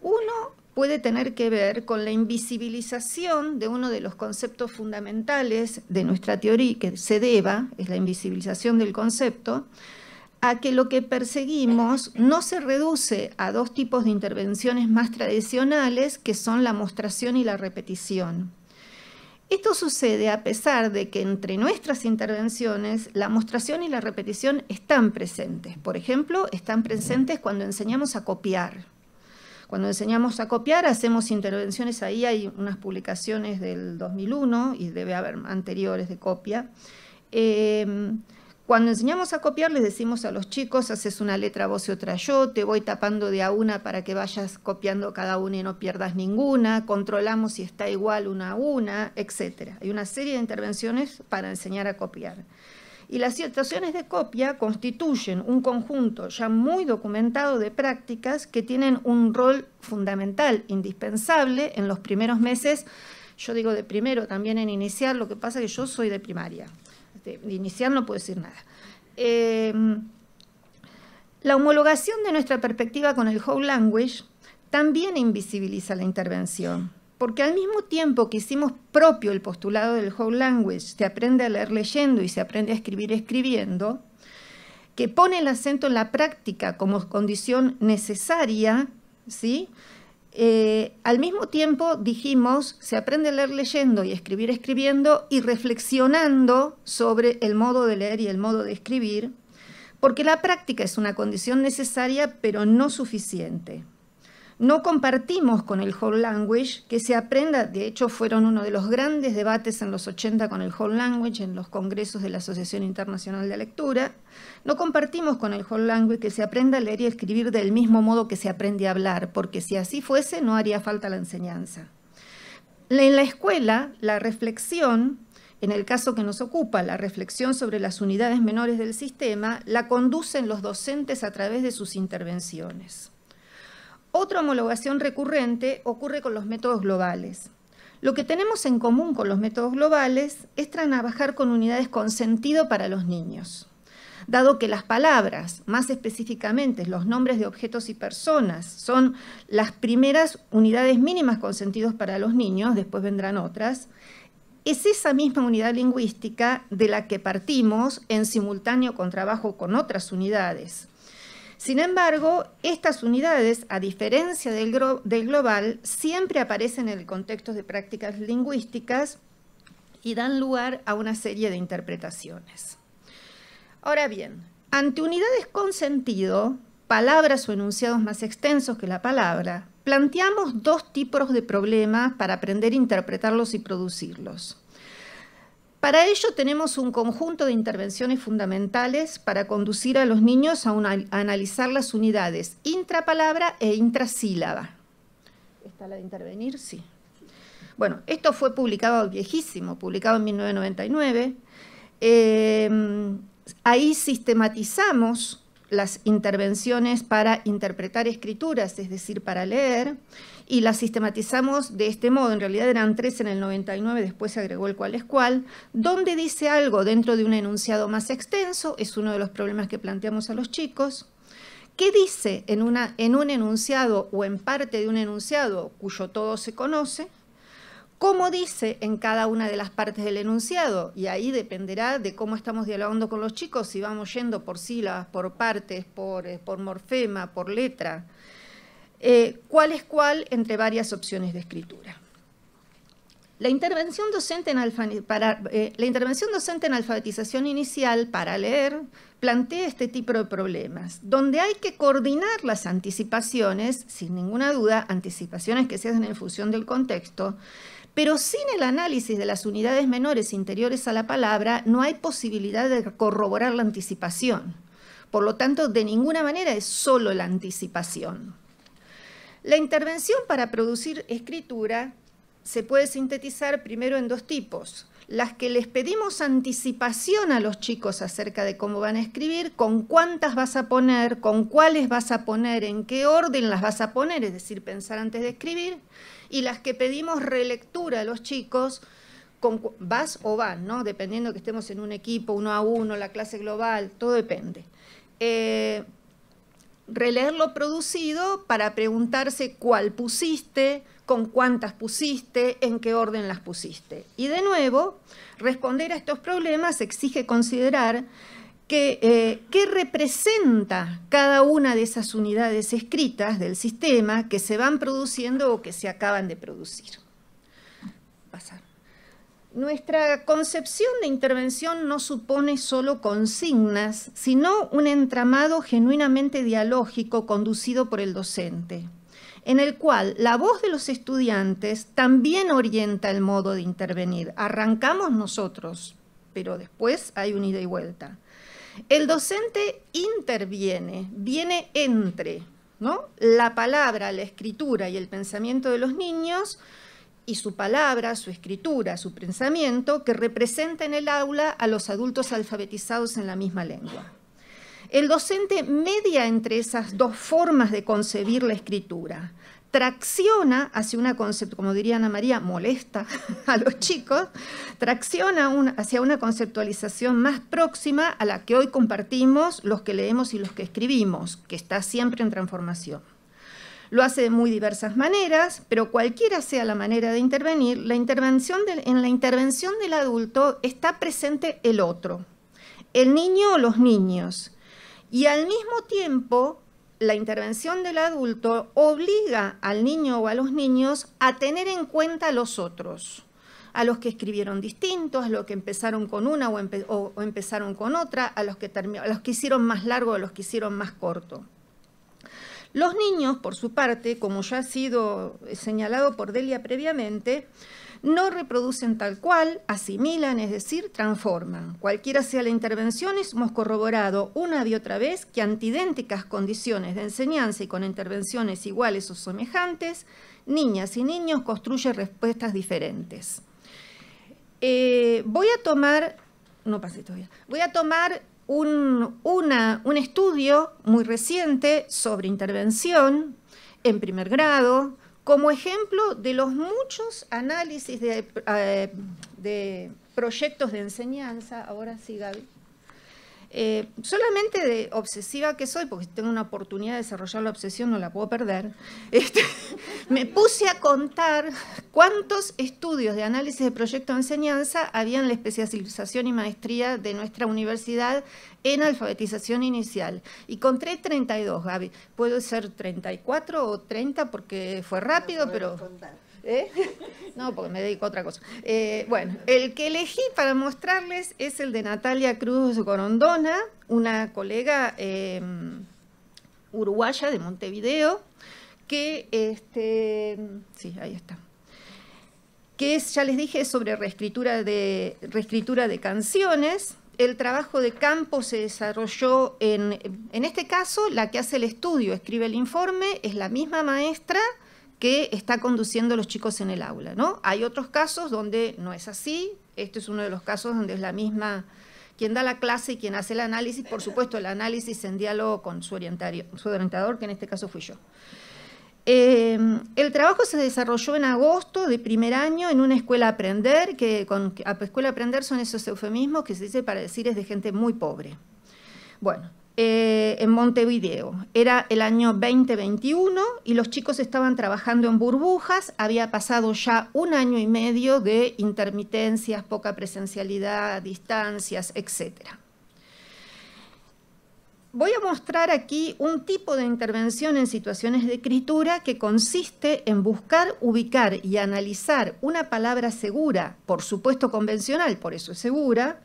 Uno puede tener que ver con la invisibilización de uno de los conceptos fundamentales de nuestra teoría, que se deba, es la invisibilización del concepto, a que lo que perseguimos no se reduce a dos tipos de intervenciones más tradicionales, que son la mostración y la repetición. Esto sucede a pesar de que entre nuestras intervenciones la mostración y la repetición están presentes. Por ejemplo, están presentes cuando enseñamos a copiar cuando enseñamos a copiar, hacemos intervenciones, ahí hay unas publicaciones del 2001 y debe haber anteriores de copia. Em, cuando enseñamos a copiar, les decimos a los chicos, haces una letra vos y otra yo, te voy tapando de a una para que vayas copiando cada una y no pierdas ninguna, controlamos si está igual una a una, etc. Hay una serie de intervenciones para enseñar a copiar y las situaciones de copia constituyen un conjunto ya muy documentado de prácticas que tienen un rol fundamental, indispensable en los primeros meses, yo digo de primero también en iniciar, lo que pasa es que yo soy de primaria, este, de iniciar no puedo decir nada. Em, la homologación de nuestra perspectiva con el whole language también invisibiliza la intervención porque al mismo tiempo que hicimos propio el postulado del whole language, se aprende a leer leyendo y se aprende a escribir escribiendo, que pone el acento en la práctica como condición necesaria, ¿sí? Eh, al mismo tiempo dijimos, se aprende a leer leyendo y escribir escribiendo y reflexionando sobre el modo de leer y el modo de escribir, porque la práctica es una condición necesaria pero no suficiente. No compartimos con el whole language que se aprenda, de hecho fueron uno de los grandes debates en los 80 con el whole language en los congresos de la Asociación Internacional de Lectura, no compartimos con el whole language que se aprenda a leer y escribir del mismo modo que se aprende a hablar, porque si así fuese no haría falta la enseñanza. En la escuela, la reflexión en el caso que nos ocupa, la reflexión sobre las unidades menores del sistema, la conducen los docentes a través de sus intervenciones. Otra homologación recurrente ocurre con los métodos globales. Lo que tenemos en común con los métodos globales es trabajar con unidades con sentido para los niños. Dado que las palabras, más específicamente los nombres de objetos y personas, son las primeras unidades mínimas con sentido para los niños, después vendrán otras, es esa misma unidad lingüística de la que partimos en simultáneo con trabajo con otras unidades, sin embargo, estas unidades, a diferencia del, global, siempre aparecen en el contexto de prácticas lingüísticas y dan lugar a una serie de interpretaciones. Ahora bien, ante unidades con sentido, palabras o enunciados más extensos que la palabra, planteamos dos tipos de problemas para aprender a interpretarlos y producirlos. Para ello tenemos un conjunto de intervenciones fundamentales para conducir a los niños a, analizar las unidades intrapalabra e intrasílaba. ¿Está la de intervenir? Sí. Bueno, esto fue publicado viejísimo, publicado en 1999. Eh, ahí sistematizamos las intervenciones para interpretar escrituras, es decir, para leer, y las sistematizamos de este modo. En realidad eran tres en el 99, después se agregó el cual es cual. Donde dice algo dentro de un enunciado más extenso, es uno de los problemas que planteamos a los chicos. ¿Qué dice en un enunciado o en parte de un enunciado cuyo todo se conoce? cómo dice en cada una de las partes del enunciado, y ahí dependerá de cómo estamos dialogando con los chicos, si vamos yendo por sílabas, por partes, por, eh, por morfema, por letra, eh, cuál es cuál entre varias opciones de escritura. La intervención, docente en eh, la intervención docente en alfabetización inicial para leer plantea este tipo de problemas, donde hay que coordinar las anticipaciones, sin ninguna duda, anticipaciones que se hacen en función del contexto, pero sin el análisis de las unidades menores interiores a la palabra, no hay posibilidad de corroborar la anticipación. Por lo tanto, de ninguna manera es solo la anticipación. La intervención para producir escritura se puede sintetizar primero en dos tipos. Las que les pedimos anticipación a los chicos acerca de cómo van a escribir, con cuántas vas a poner, con cuáles vas a poner, en qué orden las vas a poner, es decir, pensar antes de escribir y las que pedimos relectura a los chicos, vas o van, ¿no? Dependiendo que estemos en un equipo, uno a uno, la clase global, todo depende. Eh, releer lo producido para preguntarse cuál pusiste, con cuántas pusiste, en qué orden las pusiste. Y de nuevo, responder a estos problemas exige considerar que, eh, representa cada una de esas unidades escritas del sistema que se van produciendo o que se acaban de producir. Nuestra concepción de intervención no supone solo consignas, sino un entramado genuinamente dialógico conducido por el docente, en el cual la voz de los estudiantes también orienta el modo de intervenir. Arrancamos nosotros, pero después hay un ida y vuelta. El docente interviene, viene entre la palabra, la escritura y el pensamiento de los niños y su palabra, su escritura, su pensamiento que representa en el aula a los adultos alfabetizados en la misma lengua. El docente media entre esas dos formas de concebir la escritura, tracciona hacia una concepto, como diría Ana María, molesta a los chicos, tracciona hacia una conceptualización más próxima a la que hoy compartimos los que leemos y los que escribimos, que está siempre en transformación. Lo hace de muy diversas maneras, pero cualquiera sea la manera de intervenir, la intervención en la intervención del adulto está presente el otro, el niño o los niños. Y al mismo tiempo la intervención del adulto obliga al niño o a los niños a tener en cuenta a los otros, a los que escribieron distintos, a los que empezaron con una o, empezaron con otra, a los, que los que hicieron más largo, a los que hicieron más corto. Los niños, por su parte, como ya ha sido eh, señalado por Delia previamente, no reproducen tal cual, asimilan, es decir, transforman. Cualquiera sea la intervención, hemos corroborado una y otra vez que ante idénticas condiciones de enseñanza y con intervenciones iguales o semejantes, niñas y niños construyen respuestas diferentes. Eh, voy a tomar, no voy a tomar una, un estudio muy reciente sobre intervención en primer grado, como ejemplo de los muchos análisis de, eh, proyectos de enseñanza, ahora sí Gaby, eh, solamente de obsesiva que soy, porque tengo una oportunidad de desarrollar la obsesión, no la puedo perder, este, me puse a contar cuántos estudios de análisis de proyecto de enseñanza había en la especialización y maestría de nuestra universidad en alfabetización inicial. Y conté 32, Gaby. Puedo ser 34 o 30 porque fue rápido, pero... ¿Eh? No, porque me dedico a otra cosa. Eh, bueno, el que elegí para mostrarles es el de Natalia Cruz Gorondona, una colega em, uruguaya de Montevideo, que, este, sí, ahí está, que es, ya les dije, sobre reescritura de, reescritura de canciones. El trabajo de campo se desarrolló en, en este caso, la que hace el estudio, escribe el informe, es la misma maestra, que está conduciendo los chicos en el aula. ¿no? Hay otros casos donde no es así. Este es uno de los casos donde es la misma quien da la clase y quien hace el análisis, por supuesto, el análisis en diálogo con su, su orientador, que en este caso fui yo. Em, el trabajo se desarrolló en agosto de primer año en una escuela aprender, que con escuela aprender son esos eufemismos que se dice para decir es de gente muy pobre. Bueno, eh, en Montevideo. Era el año 2021 y los chicos estaban trabajando en burbujas. Había pasado ya un año y medio de intermitencias, poca presencialidad, distancias, etc. Voy a mostrar aquí un tipo de intervención en situaciones de escritura que consiste en buscar, ubicar y analizar una palabra segura, por supuesto convencional, por eso es segura,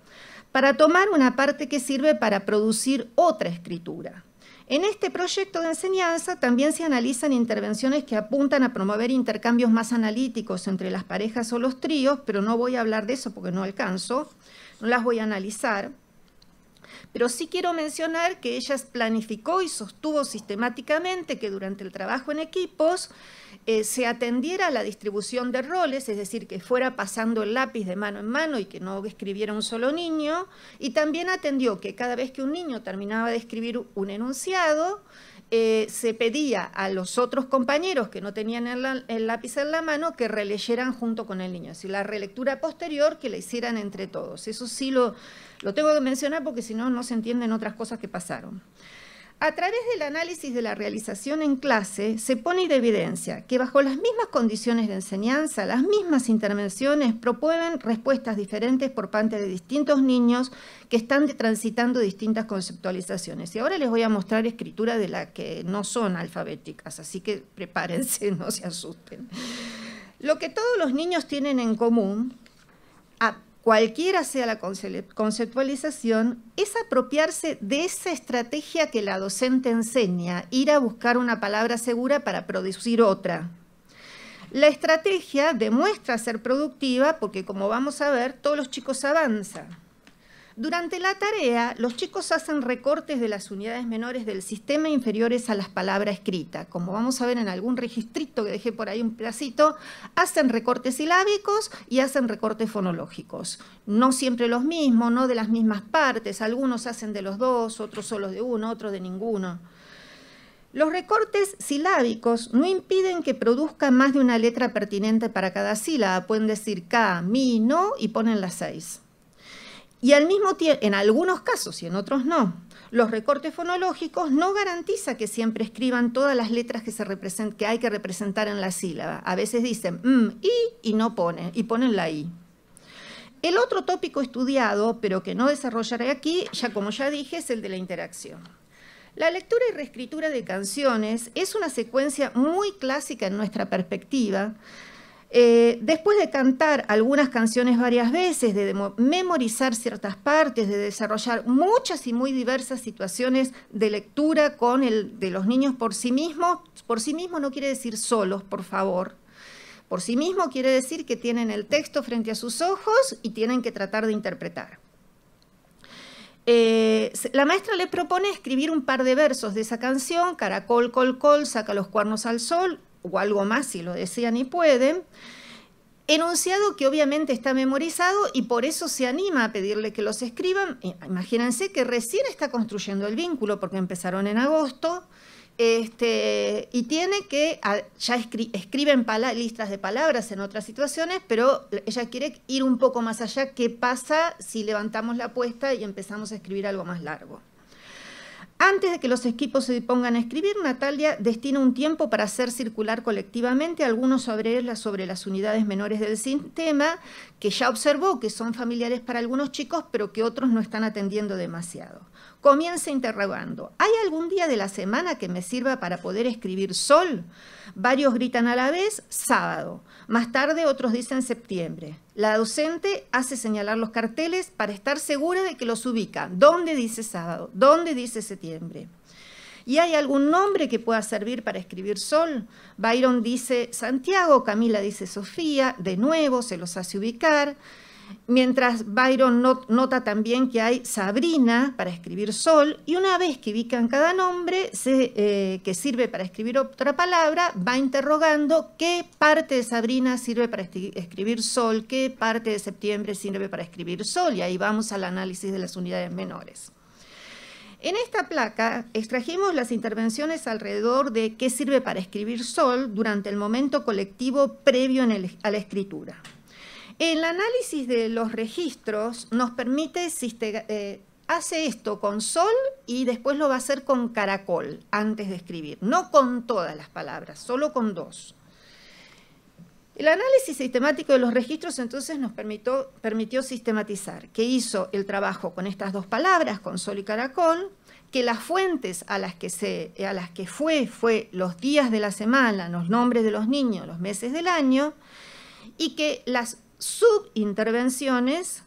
para tomar una parte que sirve para producir otra escritura. En este proyecto de enseñanza también se analizan intervenciones que apuntan a promover intercambios más analíticos entre las parejas o los tríos, pero no voy a hablar de eso porque no alcanzo, no las voy a analizar. Pero sí quiero mencionar que ella planificó y sostuvo sistemáticamente que durante el trabajo en equipos eh, se atendiera a la distribución de roles, es decir, que fuera pasando el lápiz de mano en mano y que no escribiera un solo niño, y también atendió que cada vez que un niño terminaba de escribir un enunciado, eh, se pedía a los otros compañeros que no tenían el, lápiz en la mano que releyeran junto con el niño. Si la relectura posterior que la hicieran entre todos. Eso sí lo, lo tengo que mencionar porque si no, no se entienden otras cosas que pasaron. A través del análisis de la realización en clase, se pone de evidencia que bajo las mismas condiciones de enseñanza, las mismas intervenciones proponen respuestas diferentes por parte de distintos niños que están transitando distintas conceptualizaciones. Y ahora les voy a mostrar escritura de la que no son alfabéticas, así que prepárense, no se asusten. Lo que todos los niños tienen en común cualquiera sea la conceptualización, es apropiarse de esa estrategia que la docente enseña, ir a buscar una palabra segura para producir otra. La estrategia demuestra ser productiva porque, como vamos a ver, todos los chicos avanzan. Durante la tarea, los chicos hacen recortes de las unidades menores del sistema inferiores a las palabras escritas. Como vamos a ver en algún registrito que dejé por ahí un placito, hacen recortes silábicos y hacen recortes fonológicos. No siempre los mismos, no de las mismas partes. Algunos hacen de los dos, otros solo de uno, otros de ninguno. Los recortes silábicos no impiden que produzca más de una letra pertinente para cada sílaba. Pueden decir K, mi, no y ponen las seis. Y al mismo tiempo, en algunos casos y en otros no, los recortes fonológicos no garantiza que siempre escriban todas las letras que, se que hay que representar en la sílaba. A veces dicen i mm, y no ponen, y ponen la i. El otro tópico estudiado, pero que no desarrollaré aquí, ya como ya dije, es el de la interacción. La lectura y reescritura de canciones es una secuencia muy clásica en nuestra perspectiva, eh, después de cantar algunas canciones varias veces, de memorizar ciertas partes, de desarrollar muchas y muy diversas situaciones de lectura con el de los niños por sí mismos, por sí mismo no quiere decir solos, por favor. Por sí mismo quiere decir que tienen el texto frente a sus ojos y tienen que tratar de interpretar. Eh, la maestra le propone escribir un par de versos de esa canción, Caracol, col, col, saca los cuernos al sol, o algo más si lo desean y pueden, enunciado que obviamente está memorizado y por eso se anima a pedirle que los escriban. Eh, imagínense que recién está construyendo el vínculo porque empezaron en agosto. Este, y tiene que, ah, ya escriben listas de palabras en otras situaciones, pero ella quiere ir un poco más allá, qué pasa si levantamos la apuesta y empezamos a escribir algo más largo. Antes de que los equipos se pongan a escribir, Natalia destina un tiempo para hacer circular colectivamente algunos sobre las unidades menores del sistema, que ya observó que son familiares para algunos chicos, pero que otros no están atendiendo demasiado. Comienza interrogando, ¿hay algún día de la semana que me sirva para poder escribir sol? Varios gritan a la vez, sábado. Más tarde otros dicen septiembre. La docente hace señalar los carteles para estar segura de que los ubica. ¿Dónde dice sábado? ¿Dónde dice septiembre? ¿Y hay algún nombre que pueda servir para escribir sol? Byron dice Santiago, Camila dice Sofía, de nuevo se los hace ubicar. Mientras Byron nota también que hay Sabrina para escribir sol y una vez que ubican cada nombre eh, que sirve para escribir otra palabra, va interrogando qué parte de Sabrina sirve para escribir sol, qué parte de septiembre sirve para escribir sol y ahí vamos al análisis de las unidades menores. En esta placa extrajimos las intervenciones alrededor de qué sirve para escribir sol durante el momento colectivo previo a la escritura. El análisis de los registros nos permite, este, eh, hace esto con sol y después lo va a hacer con caracol antes de escribir, no con todas las palabras, solo con dos. El análisis sistemático de los registros entonces nos permitió, permitió, sistematizar que hizo el trabajo con estas dos palabras, con sol y caracol, que las fuentes a las que, se, a las que fue fue los días de la semana, los nombres de los niños, los meses del año, y que las subintervenciones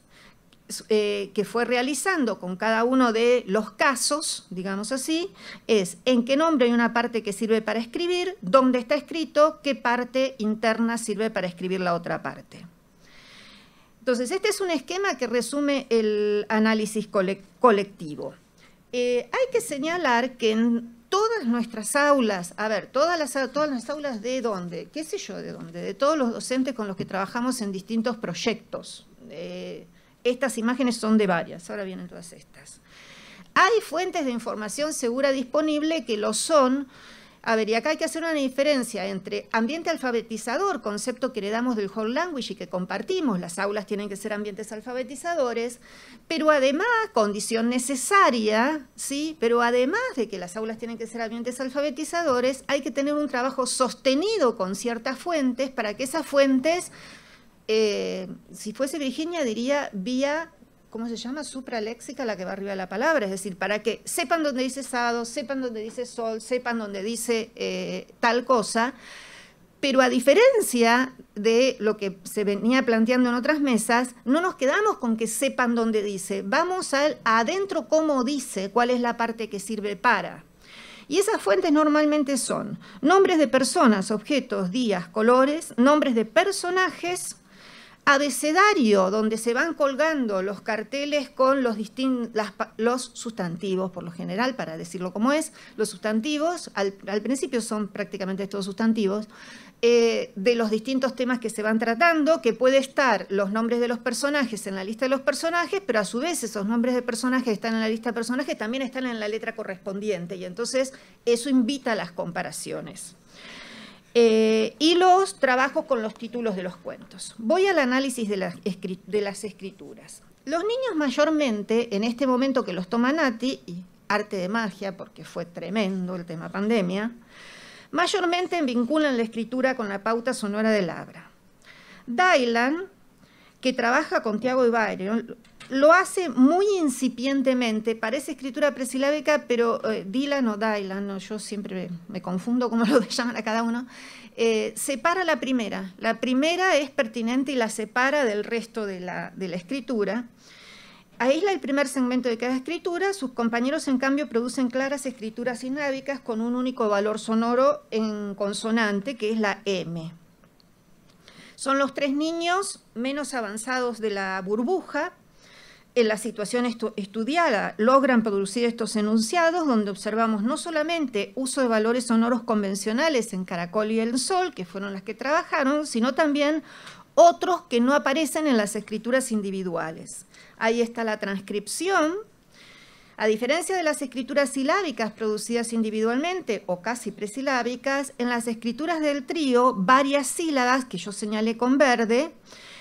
eh, que fue realizando con cada uno de los casos, digamos así, es en qué nombre hay una parte que sirve para escribir, dónde está escrito, qué parte interna sirve para escribir la otra parte. Entonces, este es un esquema que resume el análisis colectivo. Eh, hay que señalar que en todas nuestras aulas, a ver, todas las, todas las aulas de dónde, qué sé yo de dónde, de todos los docentes con los que trabajamos en distintos proyectos. Eh, estas imágenes son de varias, ahora vienen todas estas. Hay fuentes de información segura disponible que lo son a ver, y acá hay que hacer una diferencia entre ambiente alfabetizador, concepto que heredamos del whole language y que compartimos, las aulas tienen que ser ambientes alfabetizadores, pero además, condición necesaria, ¿sí? Pero además de que las aulas tienen que ser ambientes alfabetizadores, hay que tener un trabajo sostenido con ciertas fuentes para que esas fuentes, eh, si fuese Virginia diría vía ¿cómo se llama? Supraléxica, la que va arriba de la palabra, es decir, para que sepan dónde dice sábado, sepan dónde dice sol, sepan dónde dice eh, tal cosa, pero a diferencia de lo que se venía planteando en otras mesas, no nos quedamos con que sepan dónde dice, vamos a, adentro cómo dice, cuál es la parte que sirve para. Y esas fuentes normalmente son nombres de personas, objetos, días, colores, nombres de personajes, abecedario donde se van colgando los carteles con los, las, los sustantivos, por lo general, para decirlo como es, los sustantivos, al, principio son prácticamente todos sustantivos, eh, de los distintos temas que se van tratando, que puede estar los nombres de los personajes en la lista de los personajes, pero a su vez esos nombres de personajes que están en la lista de personajes también están en la letra correspondiente, y entonces eso invita a las comparaciones. Eh, y los trabajo con los títulos de los cuentos. Voy al análisis de las, escrituras. Los niños mayormente, en este momento que los toma Nati, y arte de magia, porque fue tremendo el tema pandemia, mayormente vinculan la escritura con la pauta sonora del Abra. Dylan que trabaja con Tiago y lo hace muy incipientemente, parece escritura presilábica, pero eh, Dylan o Dylan, yo siempre me confundo cómo lo llaman a cada uno, eh, separa la primera. La primera es pertinente y la separa del resto de la, de la escritura. Aísla el primer segmento de cada escritura, sus compañeros en cambio producen claras escrituras sinábicas con un único valor sonoro en consonante, que es la M. Son los tres niños menos avanzados de la burbuja, en la situación estudiada, logran producir estos enunciados donde observamos no solamente uso de valores sonoros convencionales en Caracol y El Sol, que fueron las que trabajaron, sino también otros que no aparecen en las escrituras individuales. Ahí está la transcripción. A diferencia de las escrituras silábicas producidas individualmente o casi presilábicas, en las escrituras del trío, varias sílabas, que yo señalé con verde,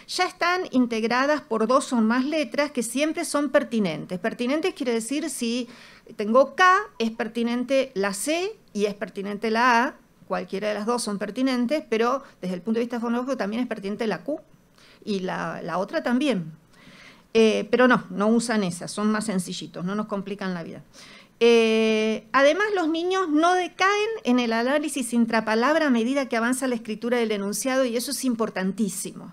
ya están integradas por dos o más letras que siempre son pertinentes. Pertinentes quiere decir si tengo K, es pertinente la C y es pertinente la A, cualquiera de las dos son pertinentes, pero desde el punto de vista fonológico también es pertinente la Q y la, otra también. Eh, pero no, no usan esas, son más sencillitos, no nos complican la vida. Eh, además, los niños no decaen en el análisis intrapalabra a medida que avanza la escritura del enunciado y eso es importantísimo.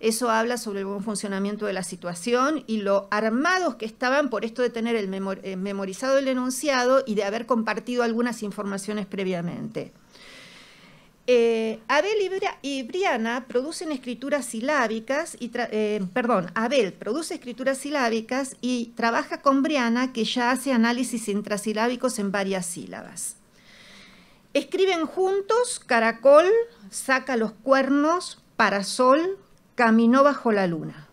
Eso habla sobre el buen funcionamiento de la situación y lo armados que estaban por esto de tener el eh, memorizado el enunciado y de haber compartido algunas informaciones previamente. Eh, Abel y, Briana producen escrituras silábicas, y eh, perdón, Abel produce escrituras silábicas y trabaja con Briana que ya hace análisis intrasilábicos en varias sílabas. Escriben juntos caracol, saca los cuernos, parasol, Caminó bajo la luna,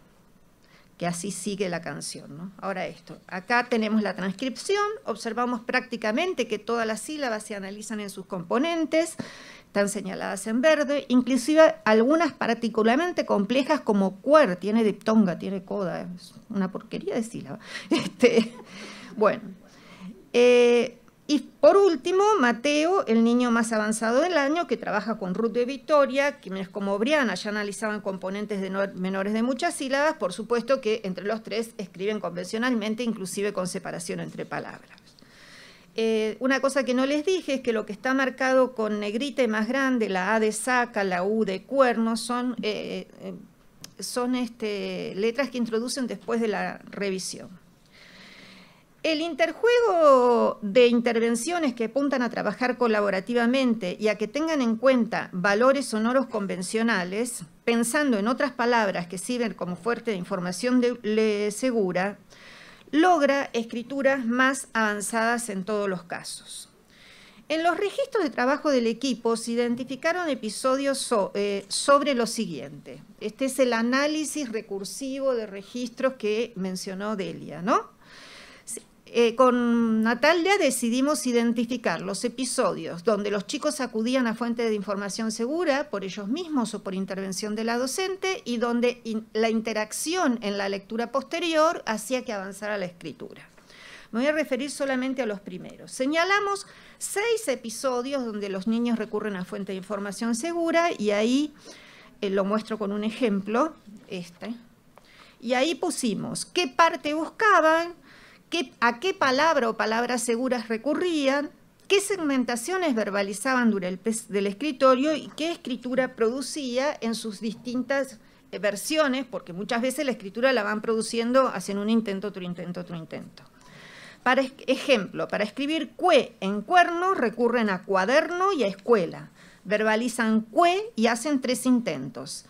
que así sigue la canción. ¿no? Ahora esto, acá tenemos la transcripción, observamos prácticamente que todas las sílabas se analizan en sus componentes, están señaladas en verde, inclusive algunas particularmente complejas como cuer, tiene diptonga, tiene coda, es una porquería de sílaba. Este, bueno, eh, y por último, Mateo, el niño más avanzado del año, que trabaja con Ruth de Victoria, quienes como Briana ya analizaban componentes menores de muchas sílabas, por supuesto que entre los tres escriben convencionalmente, inclusive con separación entre palabras. Eh, una cosa que no les dije es que lo que está marcado con negrita y más grande, la A de saca, la U de cuerno, son, eh, eh, este, letras que introducen después de la revisión. El interjuego de intervenciones que apuntan a trabajar colaborativamente y a que tengan en cuenta valores sonoros convencionales, pensando en otras palabras que sirven como fuerte de información segura, logra escrituras más avanzadas en todos los casos. En los registros de trabajo del equipo se identificaron episodios eh, sobre lo siguiente. Este es el análisis recursivo de registros que mencionó Delia, ¿no? Eh, con Natalia decidimos identificar los episodios donde los chicos acudían a fuentes de información segura por ellos mismos o por intervención de la docente y donde la interacción en la lectura posterior hacía que avanzara la escritura. Me voy a referir solamente a los primeros. Señalamos seis episodios donde los niños recurren a fuente de información segura y ahí eh, lo muestro con un ejemplo, este. Y ahí pusimos qué parte buscaban, a qué palabra o palabras seguras recurrían, qué segmentaciones verbalizaban durante el del escritorio y qué escritura producía en sus distintas eh, versiones, porque muchas veces la escritura la van produciendo, hacen un intento, otro intento, otro intento. Para ejemplo, para escribir cue en cuerno recurren a cuaderno y a escuela. Verbalizan cue y hacen tres intentos.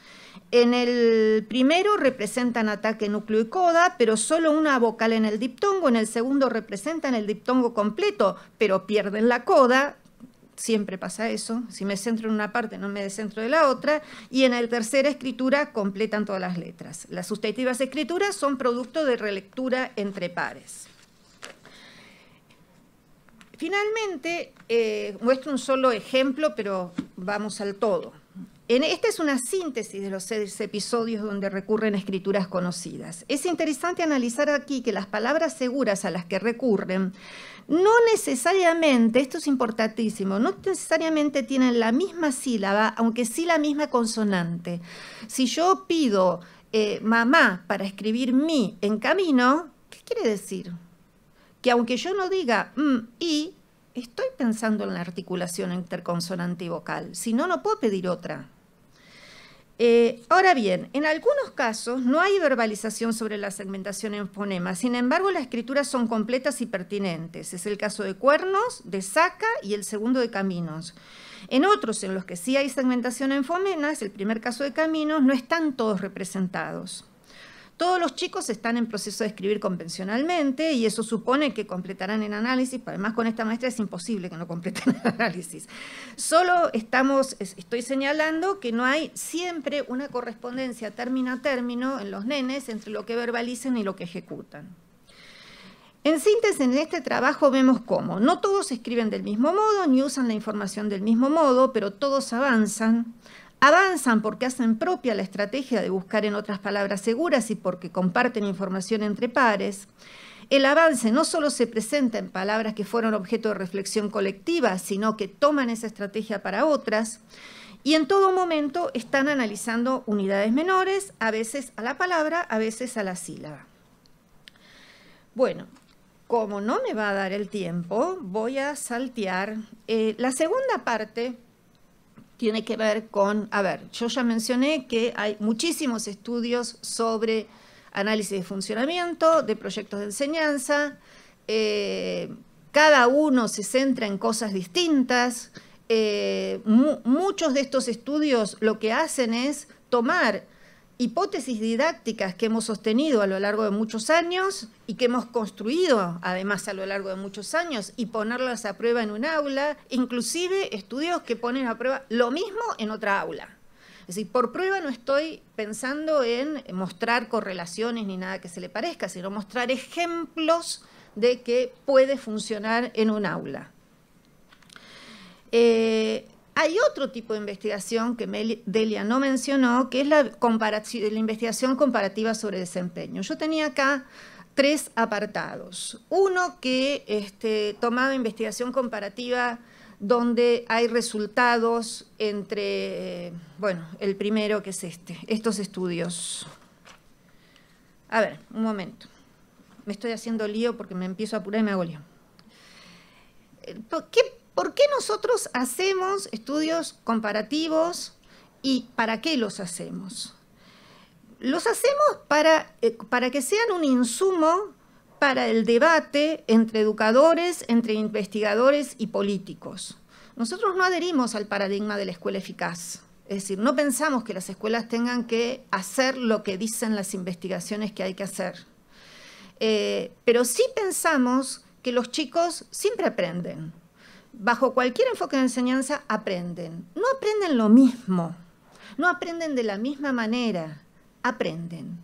En el primero representan ataque núcleo y coda, pero solo una vocal en el diptongo. En el segundo representan el diptongo completo, pero pierden la coda. Siempre pasa eso. Si me centro en una parte, no me descentro de la otra. Y en el tercero, escritura completan todas las letras. Las sustantivas escrituras son producto de relectura entre pares. Finalmente, eh, muestro un solo ejemplo, pero vamos al todo esta es una síntesis de los seis episodios donde recurren escrituras conocidas. Es interesante analizar aquí que las palabras seguras a las que recurren no necesariamente, esto es importantísimo, no necesariamente tienen la misma sílaba, aunque sí la misma consonante. Si yo pido eh, mamá para escribir mi en camino, ¿qué quiere decir? Que aunque yo no diga mm, y, estoy pensando en la articulación interconsonante y vocal. Si no, no puedo pedir otra. Eh, ahora bien, en algunos casos no hay verbalización sobre la segmentación en fonemas, sin embargo las escrituras son completas y pertinentes. Es el caso de cuernos, de saca y el segundo de caminos. En otros en los que sí hay segmentación en fonemas, el primer caso de caminos, no están todos representados. Todos los chicos están en proceso de escribir convencionalmente y eso supone que completarán el análisis, además con esta maestra es imposible que no completen el análisis. Solo estamos, estoy señalando que no hay siempre una correspondencia término a término en los nenes entre lo que verbalicen y lo que ejecutan. En síntesis, en este trabajo vemos cómo no todos escriben del mismo modo ni usan la información del mismo modo, pero todos avanzan Avanzan porque hacen propia la estrategia de buscar en otras palabras seguras y porque comparten información entre pares. El avance no solo se presenta en palabras que fueron objeto de reflexión colectiva, sino que toman esa estrategia para otras y en todo momento están analizando unidades menores, a veces a la palabra, a veces a la sílaba. Bueno, como no me va a dar el tiempo, voy a saltear eh, la segunda parte tiene que ver con, a ver, yo ya mencioné que hay muchísimos estudios sobre análisis de funcionamiento, de proyectos de enseñanza, eh, cada uno se centra en cosas distintas, eh, muchos de estos estudios lo que hacen es tomar hipótesis didácticas que hemos sostenido a lo largo de muchos años y que hemos construido además a lo largo de muchos años y ponerlas a prueba en un aula, inclusive estudios que ponen a prueba lo mismo en otra aula. Es decir, por prueba no estoy pensando en mostrar correlaciones ni nada que se le parezca, sino mostrar ejemplos de que puede funcionar en un aula. Eh, hay otro tipo de investigación que Delia no mencionó, que es la, investigación comparativa sobre desempeño. Yo tenía acá tres apartados. Uno que este, tomaba investigación comparativa donde hay resultados entre, bueno, el primero que es este, estos estudios. A ver, un momento. Me estoy haciendo lío porque me empiezo a apurar y me hago lío. Eh, ¿Qué ¿Por qué nosotros hacemos estudios comparativos y para qué los hacemos? Los hacemos eh, para, que sean un insumo para el debate entre educadores, entre investigadores y políticos. Nosotros no adherimos al paradigma de la escuela eficaz. Es decir, no pensamos que las escuelas tengan que hacer lo que dicen las investigaciones que hay que hacer. Eh, pero sí pensamos que los chicos siempre aprenden bajo cualquier enfoque de enseñanza, aprenden. No aprenden lo mismo, no aprenden de la misma manera, aprenden.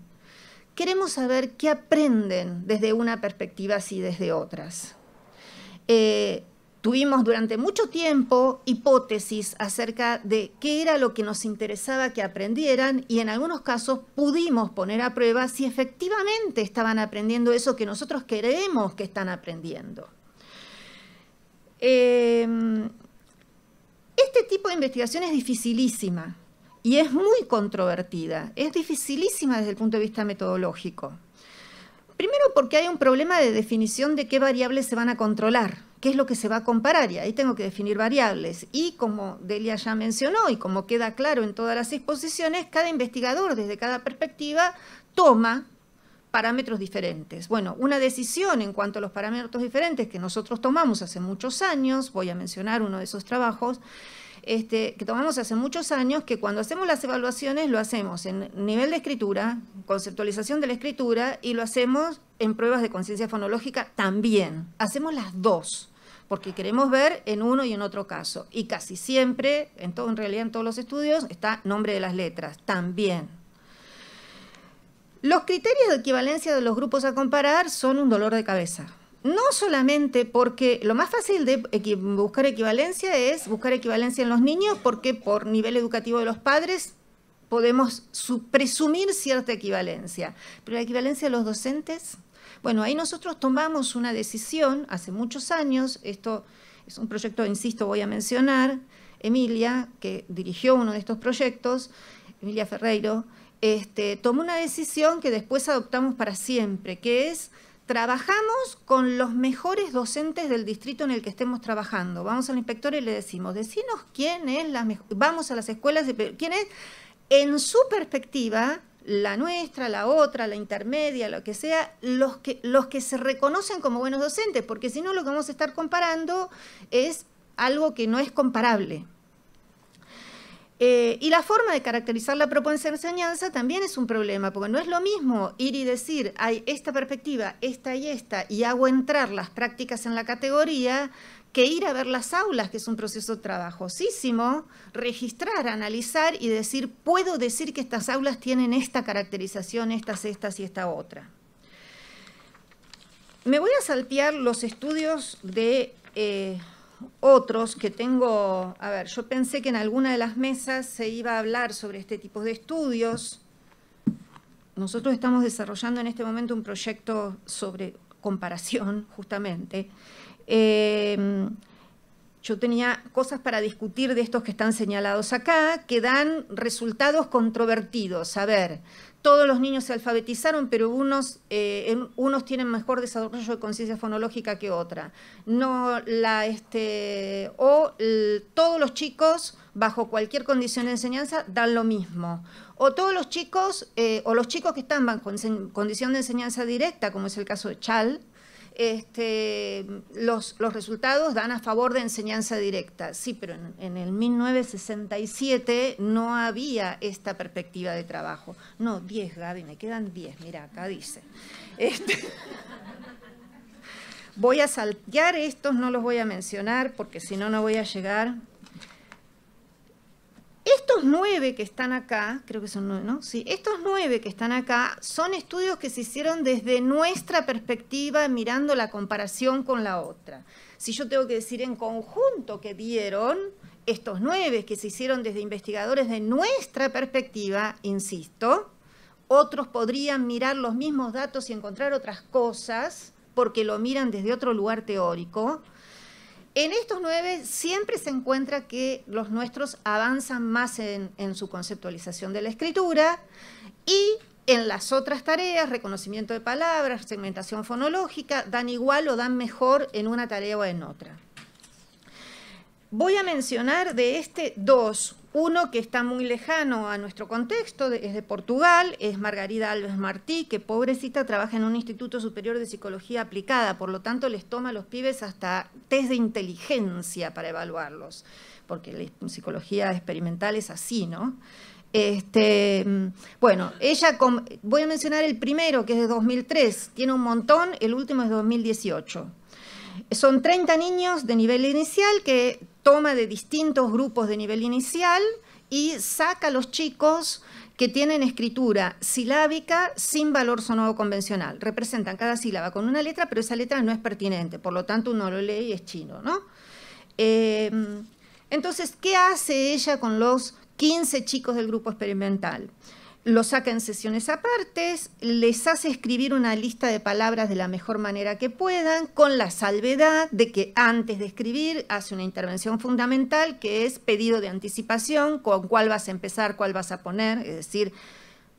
Queremos saber qué aprenden desde una perspectiva así, desde otras. Eh, tuvimos durante mucho tiempo hipótesis acerca de qué era lo que nos interesaba que aprendieran y en algunos casos pudimos poner a prueba si efectivamente estaban aprendiendo eso que nosotros queremos que están aprendiendo. Em, este tipo de investigación es dificilísima y es muy controvertida. Es dificilísima desde el punto de vista metodológico. Primero porque hay un problema de definición de qué variables se van a controlar, qué es lo que se va a comparar, y ahí tengo que definir variables. Y como Delia ya mencionó y como queda claro en todas las exposiciones, cada investigador desde cada perspectiva toma parámetros diferentes. Bueno, una decisión en cuanto a los parámetros diferentes que nosotros tomamos hace muchos años, voy a mencionar uno de esos trabajos, este, que tomamos hace muchos años, que cuando hacemos las evaluaciones lo hacemos en nivel de escritura, conceptualización de la escritura, y lo hacemos en pruebas de conciencia fonológica también. Hacemos las dos porque queremos ver en uno y en otro caso. Y casi siempre, en, todo, en realidad en todos los estudios, está nombre de las letras también. Los criterios de equivalencia de los grupos a comparar son un dolor de cabeza. No solamente porque lo más fácil de buscar equivalencia es buscar equivalencia en los niños porque por nivel educativo de los padres podemos presumir cierta equivalencia. Pero la equivalencia de los docentes, bueno, ahí nosotros tomamos una decisión hace muchos años, esto es un proyecto, insisto, voy a mencionar, Emilia, que dirigió uno de estos proyectos, Emilia Ferreiro, este, tomó una decisión que después adoptamos para siempre, que es trabajamos con los mejores docentes del distrito en el que estemos trabajando. Vamos al inspector y le decimos, decinos quién es, la vamos a las escuelas, quién es, en su perspectiva, la nuestra, la otra, la intermedia, lo que sea, los que, los que se reconocen como buenos docentes, porque si no lo que vamos a estar comparando es algo que no es comparable. Eh, y la forma de caracterizar la propuesta de enseñanza también es un problema, porque no es lo mismo ir y decir, hay esta perspectiva, esta y esta, y hago entrar las prácticas en la categoría, que ir a ver las aulas, que es un proceso trabajosísimo, registrar, analizar y decir, puedo decir que estas aulas tienen esta caracterización, estas, estas y esta otra. Me voy a saltear los estudios de... Eh, otros que tengo, a ver, yo pensé que en alguna de las mesas se iba a hablar sobre este tipo de estudios. Nosotros estamos desarrollando en este momento un proyecto sobre comparación, justamente. Eh, yo tenía cosas para discutir de estos que están señalados acá, que dan resultados controvertidos. A ver, todos los niños se alfabetizaron, pero unos, eh, unos tienen mejor desarrollo de conciencia fonológica que otra. No, la, este, o todos los chicos, bajo cualquier condición de enseñanza, dan lo mismo. O todos los chicos, eh, o los chicos que están bajo condición de enseñanza directa, como es el caso de Chal, este, los, resultados dan a favor de enseñanza directa. Sí, pero en, el 1967 no había esta perspectiva de trabajo. No, 10, Gaby, me quedan 10. Mira, acá dice. Este, voy a saltear estos, no los voy a mencionar porque si no, no voy a llegar. Estos nueve que están acá, creo que son nueve, ¿no? Sí, estos nueve que están acá son estudios que se hicieron desde nuestra perspectiva, mirando la comparación con la otra. Si yo tengo que decir en conjunto que vieron, estos nueve que se hicieron desde investigadores de nuestra perspectiva, insisto, otros podrían mirar los mismos datos y encontrar otras cosas porque lo miran desde otro lugar teórico, en estos nueve siempre se encuentra que los nuestros avanzan más en, su conceptualización de la escritura y en las otras tareas, reconocimiento de palabras, segmentación fonológica, dan igual o dan mejor en una tarea o en otra. Voy a mencionar de este dos, uno que está muy lejano a nuestro contexto, es de Portugal, es Margarida Alves Martí, que pobrecita trabaja en un Instituto Superior de Psicología Aplicada, por lo tanto les toma a los pibes hasta test de inteligencia para evaluarlos, porque la psicología experimental es así, ¿no? Este, bueno, ella, voy a mencionar el primero, que es de 2003, tiene un montón, el último es de 2018. Son 30 niños de nivel inicial que toma de distintos grupos de nivel inicial y saca a los chicos que tienen escritura silábica sin valor sonoro convencional. Representan cada sílaba con una letra, pero esa letra no es pertinente, por lo tanto uno lo lee y es chino, em, entonces, ¿qué hace ella con los 15 chicos del grupo experimental? lo saca en sesiones apartes, les hace escribir una lista de palabras de la mejor manera que puedan, con la salvedad de que antes de escribir hace una intervención fundamental que es pedido de anticipación, con cuál vas a empezar, cuál vas a poner, es decir,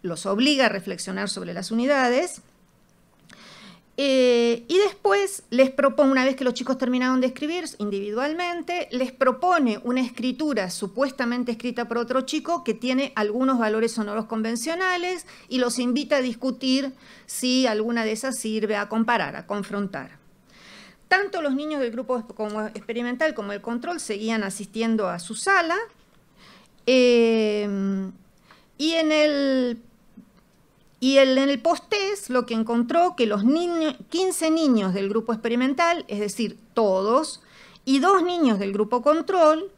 los obliga a reflexionar sobre las unidades. Eh, y después les propone, una vez que los chicos terminaron de escribir individualmente, les propone una escritura supuestamente escrita por otro chico que tiene algunos valores sonoros convencionales y los invita a discutir si alguna de esas sirve, a comparar, a confrontar. Tanto los niños del grupo experimental como el control seguían asistiendo a su sala. Eh, y en el y en el post-test lo que encontró que los 15 niños del grupo experimental, es decir, todos, y dos niños del grupo control,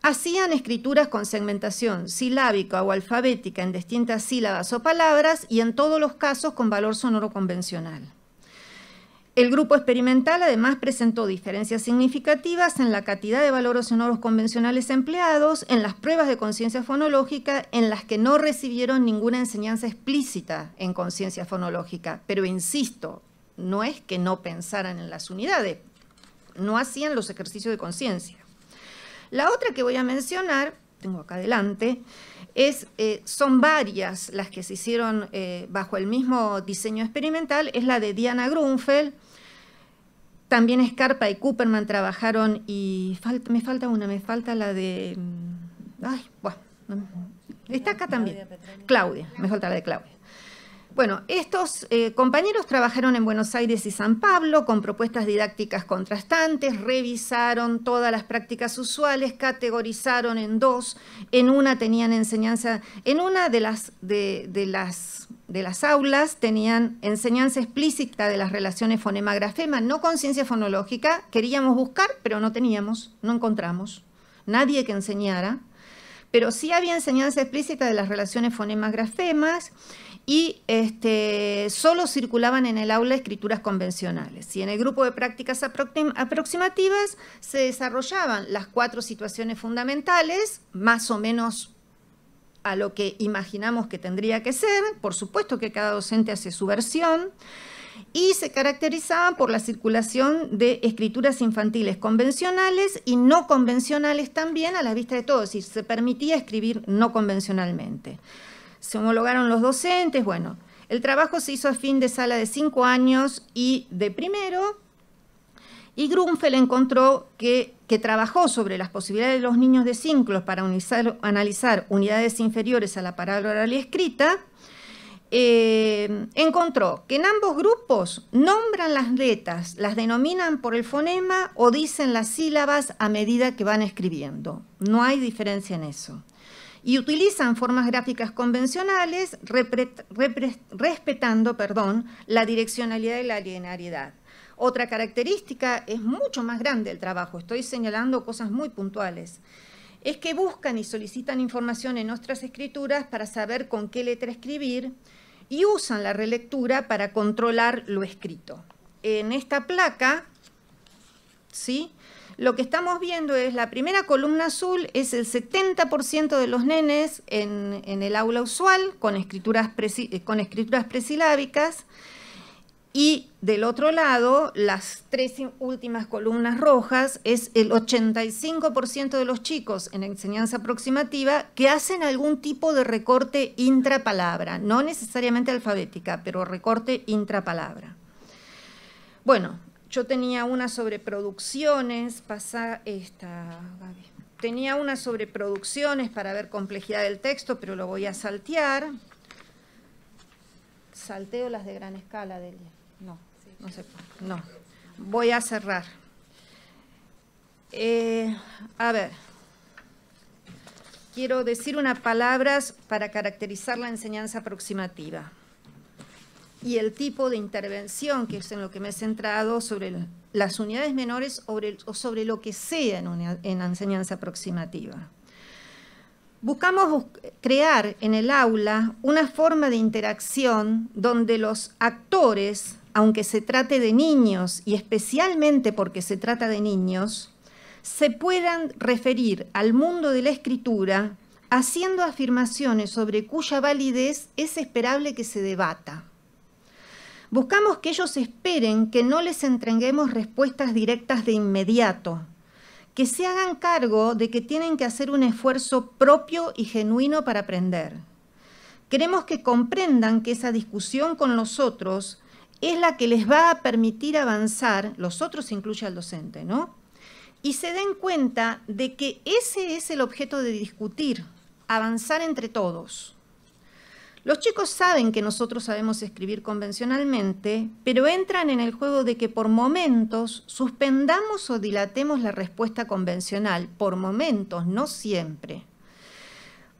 hacían escrituras con segmentación silábica o alfabética en distintas sílabas o palabras y en todos los casos con valor sonoro convencional. El grupo experimental además presentó diferencias significativas en la cantidad de valores sonoros convencionales empleados, en las pruebas de conciencia fonológica, en las que no recibieron ninguna enseñanza explícita en conciencia fonológica. Pero insisto, no es que no pensaran en las unidades, no hacían los ejercicios de conciencia. La otra que voy a mencionar, tengo acá adelante, es, eh, son varias las que se hicieron eh, bajo el mismo diseño experimental, es la de Diana Grunfeld, también Scarpa y Cooperman trabajaron y me falta una, me falta la de... Mm, ay, está acá también. Claudia, me falta la de Claudia. Bueno, estos eh, compañeros trabajaron en Buenos Aires y San Pablo con propuestas didácticas contrastantes, revisaron todas las prácticas usuales, categorizaron en dos, en una tenían enseñanza, en una de las, de, las, de las aulas tenían enseñanza explícita de las relaciones fonema-grafema, no conciencia fonológica, queríamos buscar, pero no teníamos, no encontramos, nadie que enseñara, pero sí había enseñanza explícita de las relaciones fonema-grafemas, y este, solo circulaban en el aula escrituras convencionales. Y en el grupo de prácticas aproximativas se desarrollaban las cuatro situaciones fundamentales, más o menos a lo que imaginamos que tendría que ser. Por supuesto que cada docente hace su versión y se caracterizaban por la circulación de escrituras infantiles convencionales y no convencionales también a la vista de todos, y se permitía escribir no convencionalmente. Se homologaron los docentes, bueno. El trabajo se hizo a fin de sala de cinco años y de primero, y Grunfeld encontró que, trabajó sobre las posibilidades de los niños de ciclos para analizar unidades inferiores a la palabra oral y escrita, eh, encontró que en ambos grupos nombran las letras, las denominan por el fonema o dicen las sílabas a medida que van escribiendo. No hay diferencia en eso y utilizan formas gráficas convencionales respetando perdón, la direccionalidad y la linearidad. Otra característica es mucho más grande el trabajo, estoy señalando cosas muy puntuales, es que buscan y solicitan información en nuestras escrituras para saber con qué letra escribir y usan la relectura para controlar lo escrito. En esta placa, ¿sí? lo que estamos viendo es la primera columna azul es el 70% de los nenes en, el aula usual con escrituras, eh, con escrituras presilábicas y del otro lado las tres últimas columnas rojas es el 85% de los chicos en enseñanza aproximativa que hacen algún tipo de recorte intrapalabra, no necesariamente alfabética, pero recorte intrapalabra. Bueno, yo tenía una sobre producciones, pasa esta, Tenía una sobre para ver complejidad del texto, pero lo voy a saltear. Salteo las de gran escala, Delia. No, no sé. No. Voy a cerrar. Eh, a ver. Quiero decir unas palabras para caracterizar la enseñanza aproximativa y el tipo de intervención, que es en lo que me he centrado, sobre las unidades menores o sobre lo que sea en, la enseñanza aproximativa. Buscamos crear en el aula una forma de interacción donde los actores, aunque se trate de niños y especialmente porque se trata de niños, se puedan referir al mundo de la escritura haciendo afirmaciones sobre cuya validez es esperable que se debata. Buscamos que ellos esperen que no les entreguemos respuestas directas de inmediato, que se hagan cargo de que tienen que hacer un esfuerzo propio y genuino para aprender. Queremos que comprendan que esa discusión con los otros es la que les va a permitir avanzar, los otros incluye al docente, ¿no? Y se den cuenta de que ese es el objeto de discutir, avanzar entre todos. Los chicos saben que nosotros sabemos escribir convencionalmente, pero entran en el juego de que por momentos suspendamos o dilatemos la respuesta convencional, por momentos, no siempre.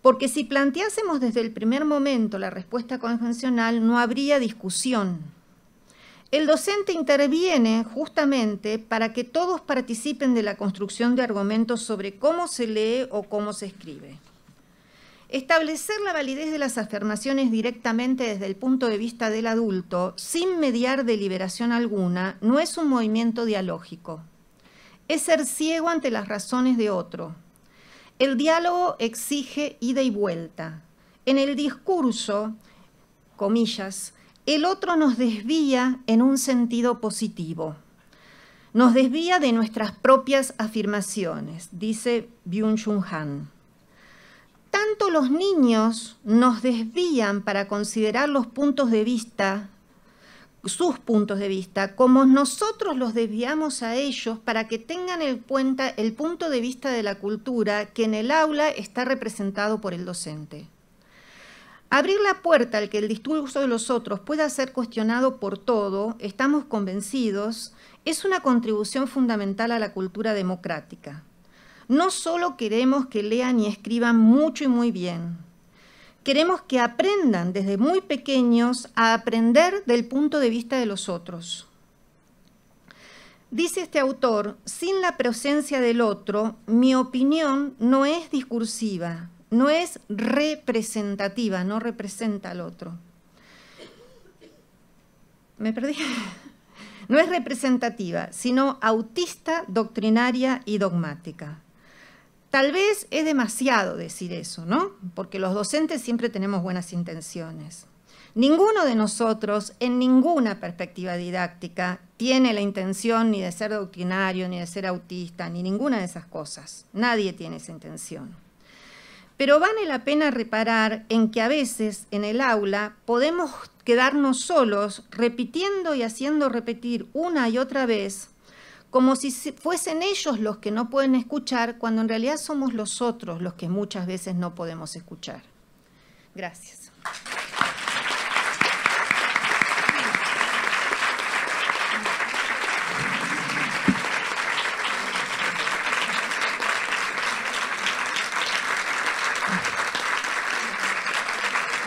Porque si planteásemos desde el primer momento la respuesta convencional, no habría discusión. El docente interviene justamente para que todos participen de la construcción de argumentos sobre cómo se lee o cómo se escribe. Establecer la validez de las afirmaciones directamente desde el punto de vista del adulto, sin mediar deliberación alguna, no es un movimiento dialógico. Es ser ciego ante las razones de otro. El diálogo exige ida y vuelta. En el discurso, comillas, el otro nos desvía en un sentido positivo. Nos desvía de nuestras propias afirmaciones, dice Byung-Chun Han tanto los niños nos desvían para considerar los puntos de vista, sus puntos de vista, como nosotros los desviamos a ellos para que tengan en cuenta el punto de vista de la cultura que en el aula está representado por el docente. Abrir la puerta al que el discurso de los otros pueda ser cuestionado por todo, estamos convencidos, es una contribución fundamental a la cultura democrática. No solo queremos que lean y escriban mucho y muy bien, queremos que aprendan desde muy pequeños a aprender del punto de vista de los otros. Dice este autor, sin la presencia del otro, mi opinión no es discursiva, no es representativa, no representa al otro. Me perdí. No es representativa, sino autista, doctrinaria y dogmática. Tal vez es demasiado decir eso, ¿no? Porque los docentes siempre tenemos buenas intenciones. Ninguno de nosotros, en ninguna perspectiva didáctica, tiene la intención ni de ser doctrinario, ni de ser autista, ni ninguna de esas cosas. Nadie tiene esa intención. Pero vale la pena reparar en que a veces en el aula podemos quedarnos solos repitiendo y haciendo repetir una y otra vez como si fuesen ellos los que no pueden escuchar, cuando en realidad somos los otros los que muchas veces no podemos escuchar. Gracias.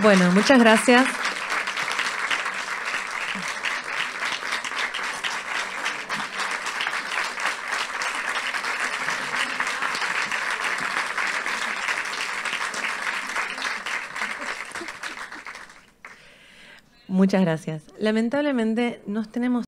Bueno, muchas gracias. Muchas gracias. Lamentablemente nos tenemos